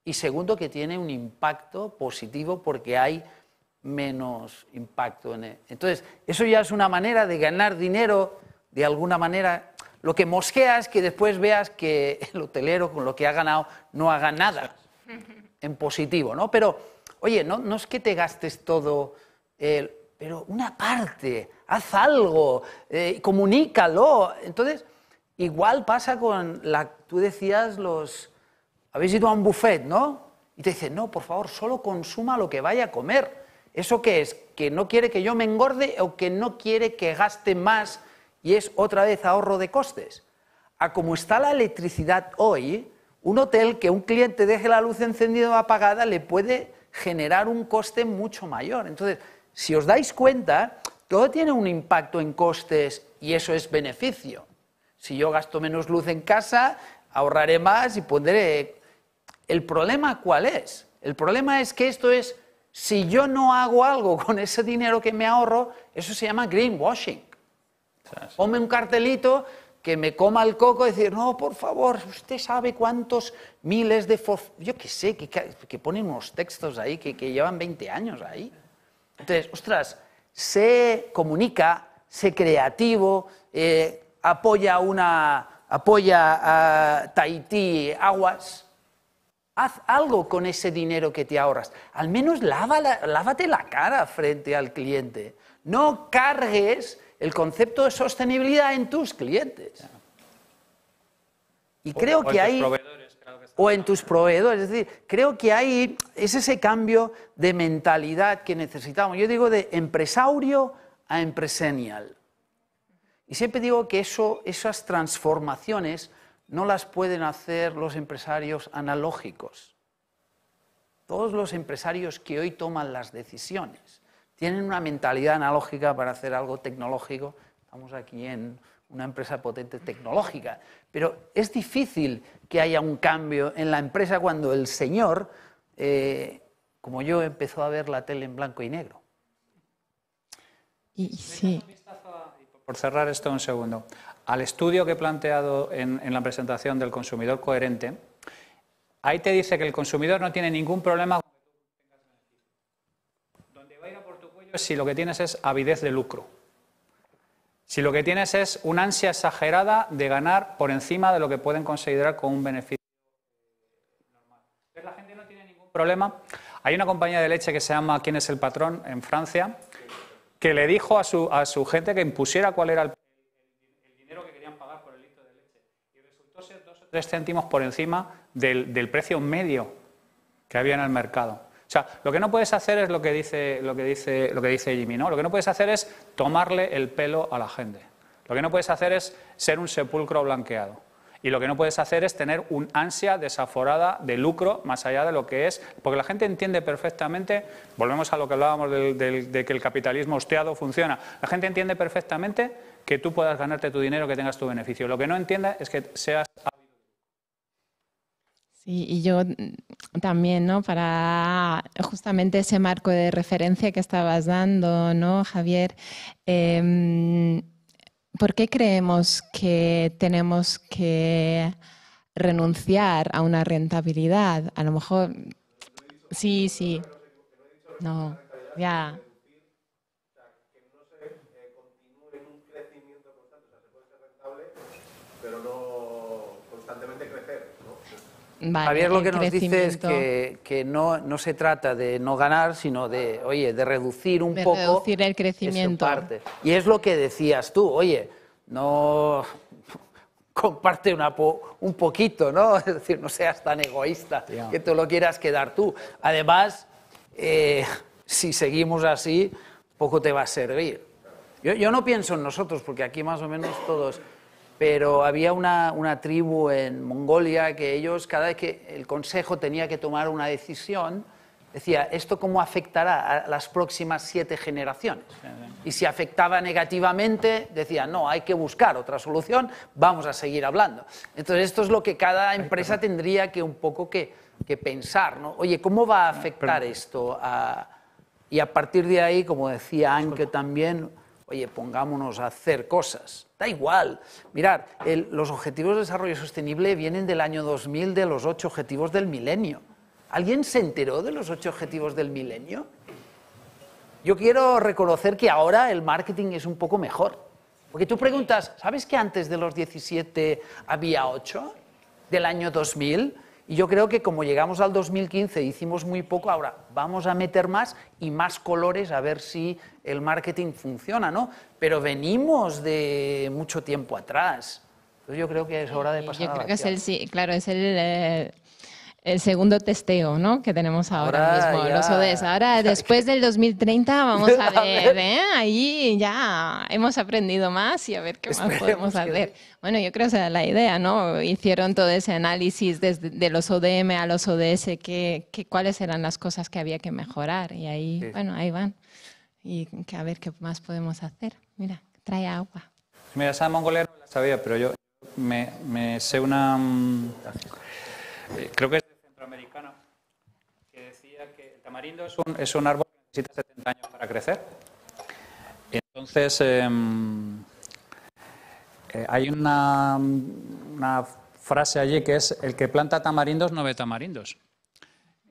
Y segundo, que tiene un impacto positivo porque hay menos impacto en e-. Entonces, eso ya es una manera de ganar dinero de alguna manera lo que mosquea es que después veas que [laughs] el hotelero con lo que ha ganado no haga nada [laughs] en positivo, ¿no? Pero, oye, no, no es que te gastes todo, pero una parte, haz algo, eh, comunícalo. Entonces, igual pasa con la, tú decías los, habéis ido a un buffet, ¿no? Y te dicen, no, por favor, solo consuma lo que vaya a comer. ¿Eso qué es? ¿Que no quiere que yo me engorde o que no quiere que gaste más y es otra vez ahorro de costes. A como está la electricidad hoy, un hotel que un cliente deje la luz encendida o apagada le puede generar un coste mucho mayor. Entonces, si os dais cuenta, todo tiene un impacto en costes y eso es beneficio. Si yo gasto menos luz en casa, ahorraré más y pondré... ¿El problema cuál es? El problema es que esto es, si yo no hago algo con ese dinero que me ahorro, eso se llama greenwashing. Ponme un cartelito que me coma el coco y decir, no, por favor, usted sabe cuántos miles de... Yo qué sé, que, que, ponen unos textos ahí que, llevan 20 años ahí. Entonces, ostras, se comunica, sé creativo, eh, apoya, una, apoya a Tahití, aguas. Haz algo con ese dinero que te ahorras. Al menos lávate la cara frente al cliente. No cargues el concepto de sostenibilidad en tus clientes. Y creo que hay... o en tus proveedores, es decir, creo que hay, es ese cambio de mentalidad que necesitamos. Yo digo de empresario a empresenial. Y siempre digo que eso, esas transformaciones no las pueden hacer los empresarios analógicos. Todos los empresarios que hoy toman las decisiones tienen una mentalidad analógica para hacer algo tecnológico. Estamos aquí en una empresa potente tecnológica, pero es difícil que haya un cambio en la empresa cuando el señor, eh, como yo, empezó a ver la tele en blanco y negro. Y sí. Por cerrar esto un segundo, al estudio que he planteado en, en la presentación del consumidor coherente, ahí te dice que el consumidor no tiene ningún problema si lo que tienes es avidez de lucro. Si lo que tienes es una ansia exagerada de ganar por encima de lo que pueden considerar como un beneficio normal. La gente no tiene ningún problema. Hay una compañía de leche que se llama ¿Quién es el patrón? en Francia, que le dijo a su, a su gente que impusiera cuál era el, el, dinero que querían pagar por el litro de leche. Y resultó ser dos o tres céntimos por encima del precio medio que había en el mercado. O sea, lo que no puedes hacer es lo que dice, lo que dice, lo que dice Jimmy, ¿no? Lo que no puedes hacer es tomarle el pelo a la gente. Lo que no puedes hacer es ser un sepulcro blanqueado. Y lo que no puedes hacer es tener un ansia desaforada de lucro más allá de lo que es, porque la gente entiende perfectamente, volvemos a lo que hablábamos de, de que el capitalismo hosteado funciona, la gente entiende perfectamente que tú puedas ganarte tu dinero, que tengas tu beneficio. Lo que no entiende es que seas y yo mm, también, ¿no? Para justamente ese marco de referencia que estabas dando, ¿no, Javier? Em, ¿Por qué creemos que tenemos que renunciar a una rentabilidad? A lo mejor, sí, sí. No, ya. Javier lo que nos dice es que, no, se trata de no ganar, sino de, oye, de reducir un poco reducir el crecimiento. parte. Y es lo que decías tú, oye, no [laughs] comparte un poquito, ¿no? [laughs] Es decir, no seas tan egoísta, que te lo quieras quedar tú. Además, eh, si seguimos así, poco te va a servir. Yo, yo no pienso en nosotros, porque aquí más o menos todos pero había una, una, tribu en Mongolia que ellos, cada vez que el Consejo tenía que tomar una decisión, decía, ¿esto cómo afectará a las próximas siete generaciones? Y si afectaba negativamente, decía, no, hay que buscar otra solución, vamos a seguir hablando. Entonces, esto es lo que cada empresa tendría que un poco que, que pensar, ¿no? Oye, ¿cómo va a afectar esto? Y a partir de ahí, como decía Anke también oye, pongámonos a hacer cosas. Da igual. Mirad, los Objetivos de Desarrollo Sostenible vienen del año 2000 de los ocho Objetivos del Milenio. ¿Alguien se enteró de los ocho Objetivos del Milenio? Yo quiero reconocer que ahora el marketing es un poco mejor. Porque tú preguntas, ¿sabes que antes de los 17 había ocho del año 2000? Y yo creo que como llegamos al 2015, hicimos muy poco, ahora vamos a meter más y más colores a ver si el marketing funciona, ¿no? Pero venimos de mucho tiempo atrás. Entonces yo creo que es hora de pasar. Yo creo que es el, sí, claro, es el... Eh, el segundo testeo, ¿no? Que tenemos ahora, mismo, los ODS. Ahora, [laughs] después del 2030, vamos a, [laughs] ver, ¿eh? Ahí ya hemos aprendido más y a ver qué más podemos hacer. Bueno, yo creo que esa era la idea, ¿no? Hicieron todo ese análisis desde de los ODM a los ODS, que, cuáles eran las cosas que había que mejorar. Y ahí, bueno, ahí van. Y que a ver qué más podemos hacer. Mira, trae agua. Mira, esa Mongolia no la sabía, pero yo me, me sé una... Mm, creo que que decía que el tamarindo es un, árbol que necesita 70 años para crecer. Entonces, em, eh, hay una, frase allí que es, el que planta tamarindos no ve tamarindos.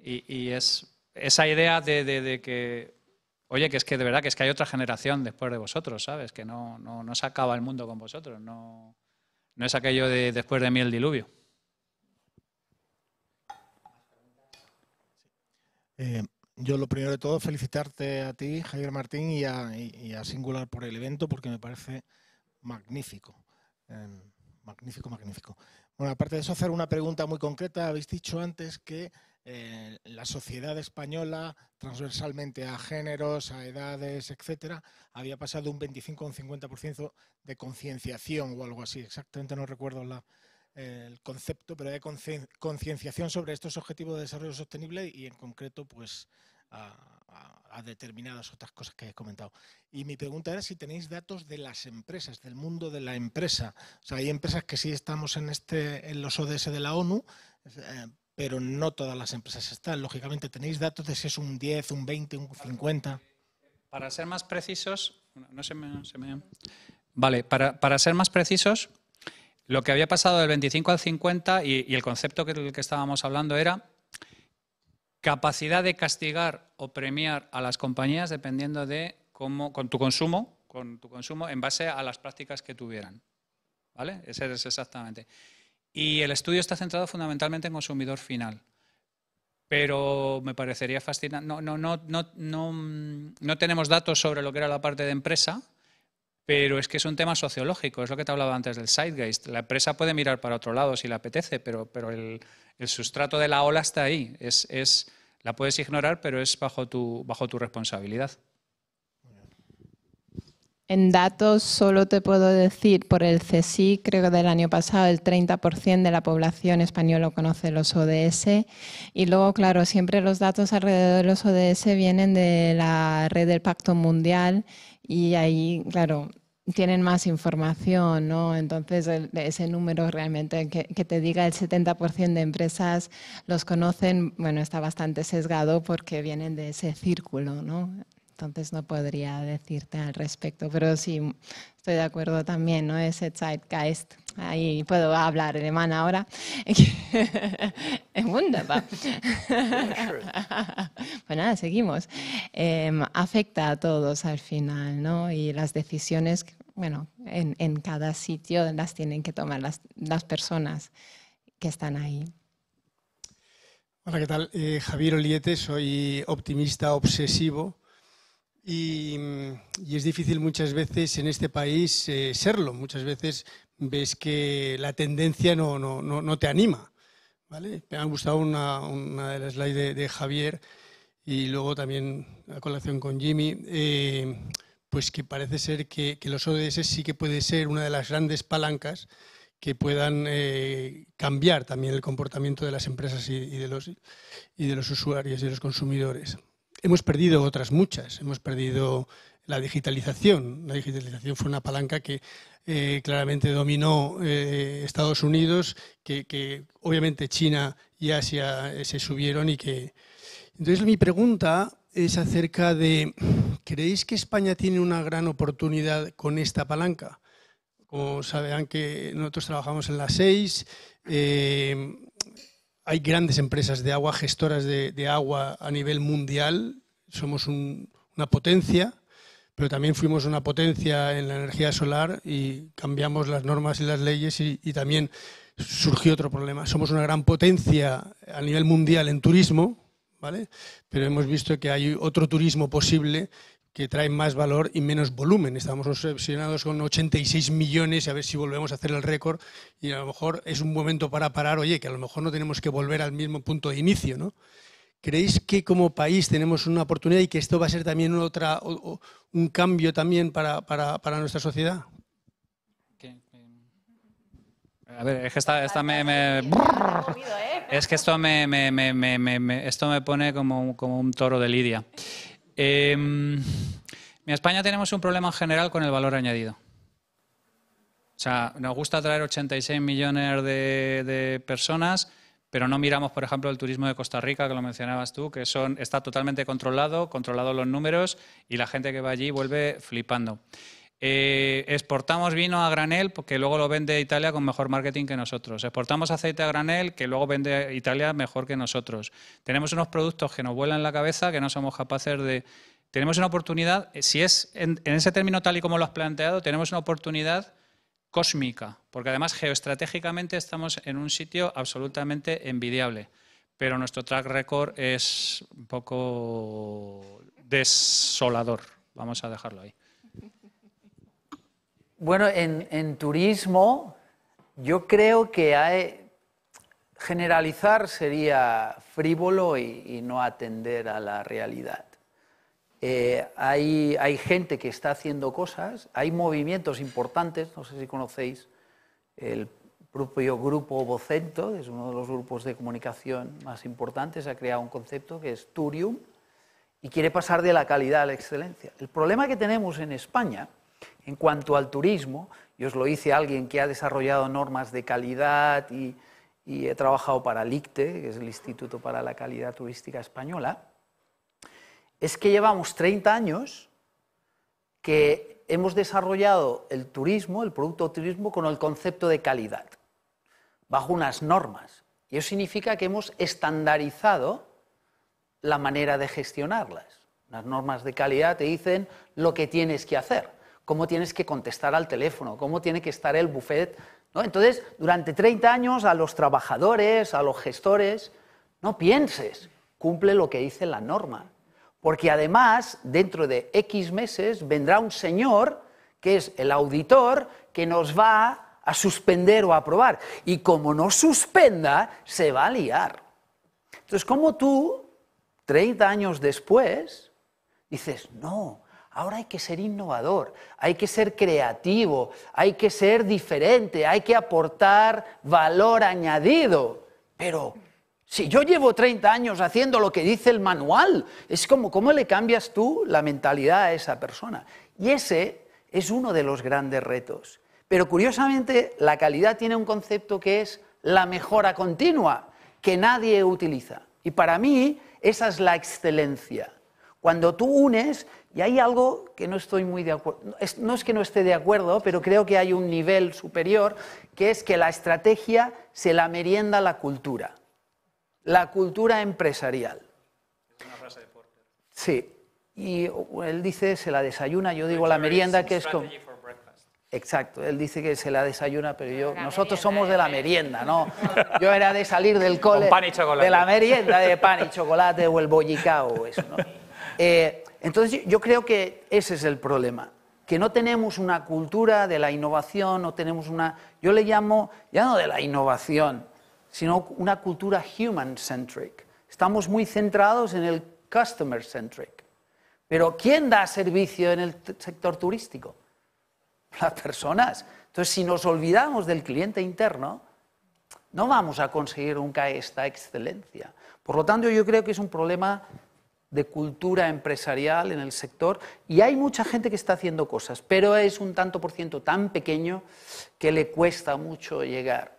Y, es esa idea de, que, oye, que es que de verdad que es que hay otra generación después de vosotros, ¿sabes? Que no, no, no se acaba el mundo con vosotros, no, no es aquello de después de mí el diluvio. Eh, yo lo primero de todo, felicitarte a ti, Javier Martín, y a, Singular por el evento, porque me parece magnífico. Em, magnífico, magnífico. Bueno, aparte de eso, hacer una pregunta muy concreta. Habéis dicho antes que eh, la sociedad española, transversalmente a géneros, a edades, etcétera, había pasado un 25 o un 50% de concienciación o algo así. Exactamente no recuerdo la, el concepto, pero de concienciación sobre estos objetivos de desarrollo sostenible y en concreto pues a, determinadas otras cosas que he comentado. Y mi pregunta era si tenéis datos de las empresas, del mundo de la empresa. O sea, hay empresas que sí estamos en, este, en los ODS de la ONU, eh, pero no todas las empresas están. Lógicamente, ¿tenéis datos de si es un 10, un 20, un 50? Para ser más precisos, no se me, Vale, para, para ser más precisos, lo que había pasado del 25 al 50 y, el concepto que, que estábamos hablando era capacidad de castigar o premiar a las compañías dependiendo de cómo, con tu consumo, con tu consumo en base a las prácticas que tuvieran. ¿Vale? Ese es exactamente. Y el estudio está centrado fundamentalmente en consumidor final. Pero me parecería fascinante. No, no, no, no, no, tenemos datos sobre lo que era la parte de empresa, pero es que es un tema sociológico, es lo que te hablaba antes del sidegeist. La empresa puede mirar para otro lado si le apetece, pero, el, sustrato de la ola está ahí. Es, es, la puedes ignorar, pero es bajo tu, bajo tu responsabilidad. En datos solo te puedo decir, por el CSI, creo que del año pasado el 30% de la población española conoce los ODS. Y luego, claro, siempre los datos alrededor de los ODS vienen de la red del Pacto Mundial y ahí, claro, tienen más información, ¿no? Entonces, ese número realmente que, que, te diga el 70% de empresas los conocen, bueno, está bastante sesgado porque vienen de ese círculo, ¿no? Entonces no podría decirte al respecto, pero sí estoy de acuerdo también, ¿no? Ese Zeitgeist, ahí puedo hablar alemán ahora. es [laughs] wunderbar. [laughs] pues nada, seguimos. Em, afecta a todos al final, ¿no? Y las decisiones, bueno, en, cada sitio las tienen que tomar las, las personas que están ahí. Hola, ¿qué tal? Eh, Javier Oliete, soy optimista obsesivo Mm, y, es difícil muchas veces en este país eh, serlo. Muchas veces ves que la tendencia no, te anima. Me ha gustado una, de las slides de, Javier y luego también la colación con Jimmy. Eh, pues que parece ser que, los ODS sí que puede ser una de las grandes palancas que puedan eh, cambiar también el comportamiento de las empresas de los, y de los usuarios y de los consumidores hemos perdido otras muchas. Hemos perdido la digitalización. La digitalización fue una palanca que eh, claramente dominó eh, Estados Unidos, que, obviamente China y Asia eh, se subieron y que... Entonces mi pregunta es acerca de, ¿creéis que España tiene una gran oportunidad con esta palanca? Como sabrán que nosotros trabajamos en las seis, hay grandes empresas de agua, gestoras de, agua a nivel mundial. Somos una potencia, pero también fuimos una potencia en la energía solar y cambiamos las normas y las leyes y, también surgió otro problema. Somos una gran potencia a nivel mundial en turismo, ¿vale? Pero hemos visto que hay otro turismo posible que trae más valor y menos volumen. Estamos obsesionados con 86 millones y a ver si volvemos a hacer el récord y a lo mejor es un momento para parar, oye, que a lo mejor no tenemos que volver al mismo punto de inicio, ¿no? ¿Creéis que como país tenemos una oportunidad y que esto va a ser también otra, un cambio también para, nuestra sociedad? A ver, es que esta, me, Es que esto me, esto me pone como, como un toro de lidia. Em, en España tenemos un problema en general con el valor añadido. O sea, nos gusta atraer 86 millones de, personas, pero no miramos, por ejemplo, el turismo de Costa Rica, que lo mencionabas tú, que son, está totalmente controlado, controlados los números, y la gente que va allí vuelve flipando. Eh, exportamos vino a granel porque luego lo vende Italia con mejor marketing que nosotros. Exportamos aceite a granel que luego vende Italia mejor que nosotros. Tenemos unos productos que nos vuelan la cabeza que no somos capaces de... Tenemos una oportunidad, eh, si es en ese término tal y como lo has planteado, tenemos una oportunidad cósmica, porque además geoestratégicamente estamos en un sitio absolutamente envidiable, pero nuestro track record es un poco desolador, vamos a dejarlo ahí. Bueno, en, turismo yo creo que generalizar sería frívolo y, no atender a la realidad. Eh, hay, hay, gente que está haciendo cosas, hay movimientos importantes, no sé si conocéis el propio grupo Vocento, es uno de los grupos de comunicación más importantes, ha creado un concepto que es Turium y quiere pasar de la calidad a la excelencia. El problema que tenemos en España en cuanto al turismo, y os lo hice alguien que ha desarrollado normas de calidad y, he trabajado para el ICTE, que es el Instituto para la Calidad Turística Española, es que llevamos 30 años que hemos desarrollado el turismo, el producto turismo, con el concepto de calidad, bajo unas normas. Y eso significa que hemos estandarizado la manera de gestionarlas. Las normas de calidad te dicen lo que tienes que hacer cómo tienes que contestar al teléfono, cómo tiene que estar el buffet. Entonces, durante 30 años a los trabajadores, a los gestores, no pienses, cumple lo que dice la norma. Porque además, dentro de X meses, vendrá un señor, que es el auditor, que nos va a suspender o a aprobar. Y como no suspenda, se va a liar. Entonces, como tú, 30 años después, dices, no, Ahora hay que ser innovador, hay que ser creativo, hay que ser diferente, hay que aportar valor añadido. Pero si yo llevo 30 años haciendo lo que dice el manual, es como cómo le cambias tú la mentalidad a esa persona. Y ese es uno de los grandes retos. Pero curiosamente, la calidad tiene un concepto que es la mejora continua, que nadie utiliza. Y para mí, esa es la excelencia. Cuando tú unes y hay algo que no estoy muy de acuerdo, no es que no esté de acuerdo, pero creo que hay un nivel superior, que es que la estrategia se la merienda la cultura, la cultura empresarial. Es una frase de Porter. Sí, y él dice se la desayuna, yo digo la merienda, que es como... Exacto, él dice que se la desayuna, pero yo, nosotros somos de la ¿eh? merienda, ¿no? Yo era de salir del cole, de la merienda de pan y chocolate o el bollicao o eso, ¿no? [laughs] Eh, entonces yo creo que ese es el problema, que no tenemos una cultura de la innovación, no tenemos una, yo le llamo ya no de la innovación, sino una cultura human-centric. Estamos muy centrados en el customer-centric. Pero ¿quién da servicio en el sector turístico? [laughs] Las personas. Entonces, si nos olvidamos del cliente interno, no vamos a conseguir nunca esta excelencia. Por lo tanto, yo creo que es un problema de cultura empresarial en el sector y hay mucha gente que está haciendo cosas, pero es un tanto por ciento tan pequeño que le cuesta mucho llegar.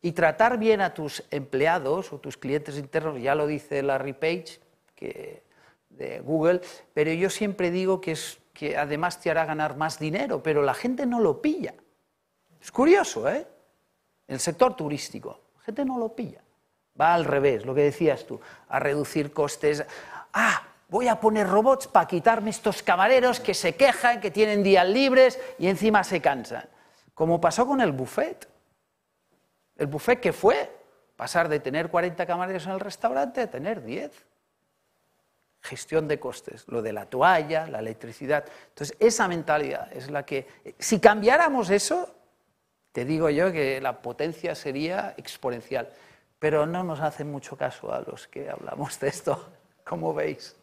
Y tratar bien a tus empleados o tus clientes internos, ya lo dice Larry Page que, de Google, pero yo siempre digo que, es, que además te hará ganar más dinero, pero la gente no lo pilla. Es curioso, ¿eh? El sector turístico, la gente no lo pilla. Va al revés, lo que decías tú, a reducir costes, ah, voy a poner robots para quitarme estos camareros que se quejan, que tienen días libres y encima se cansan. Como pasó con el buffet. El buffet que fue pasar de tener 40 camareros en el restaurante a tener 10. Gestión de costes, lo de la toalla, la electricidad. Entonces, esa mentalidad es la que, si cambiáramos eso, te digo yo que la potencia sería exponencial. Pero no nos hacen mucho caso a los que hablamos de esto. ¿Cómo veis?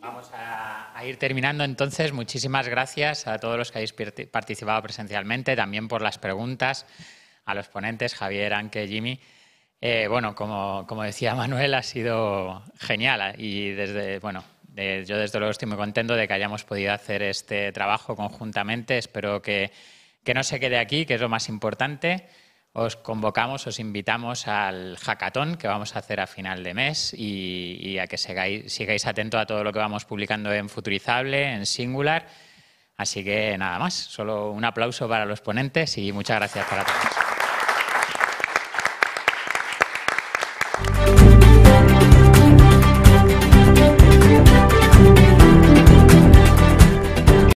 Vamos a, ir terminando entonces. Muchísimas gracias a todos los que habéis participado presencialmente, también por las preguntas, a los ponentes, Javier, Anke, Jimmy. Eh, bueno, como, como, decía [laughs] Manuel, ha sido genial eh, y desde, bueno, yo desde luego estoy muy contento de que hayamos podido hacer este trabajo conjuntamente. Espero que, que no se quede aquí, que es lo más importante os convocamos, os invitamos al hackathon que vamos a hacer a final de mes y, a que sigáis, sigáis atentos a todo lo que vamos publicando en Futurizable, en Singular. Así que nada más, solo un aplauso para los ponentes y muchas gracias para todos.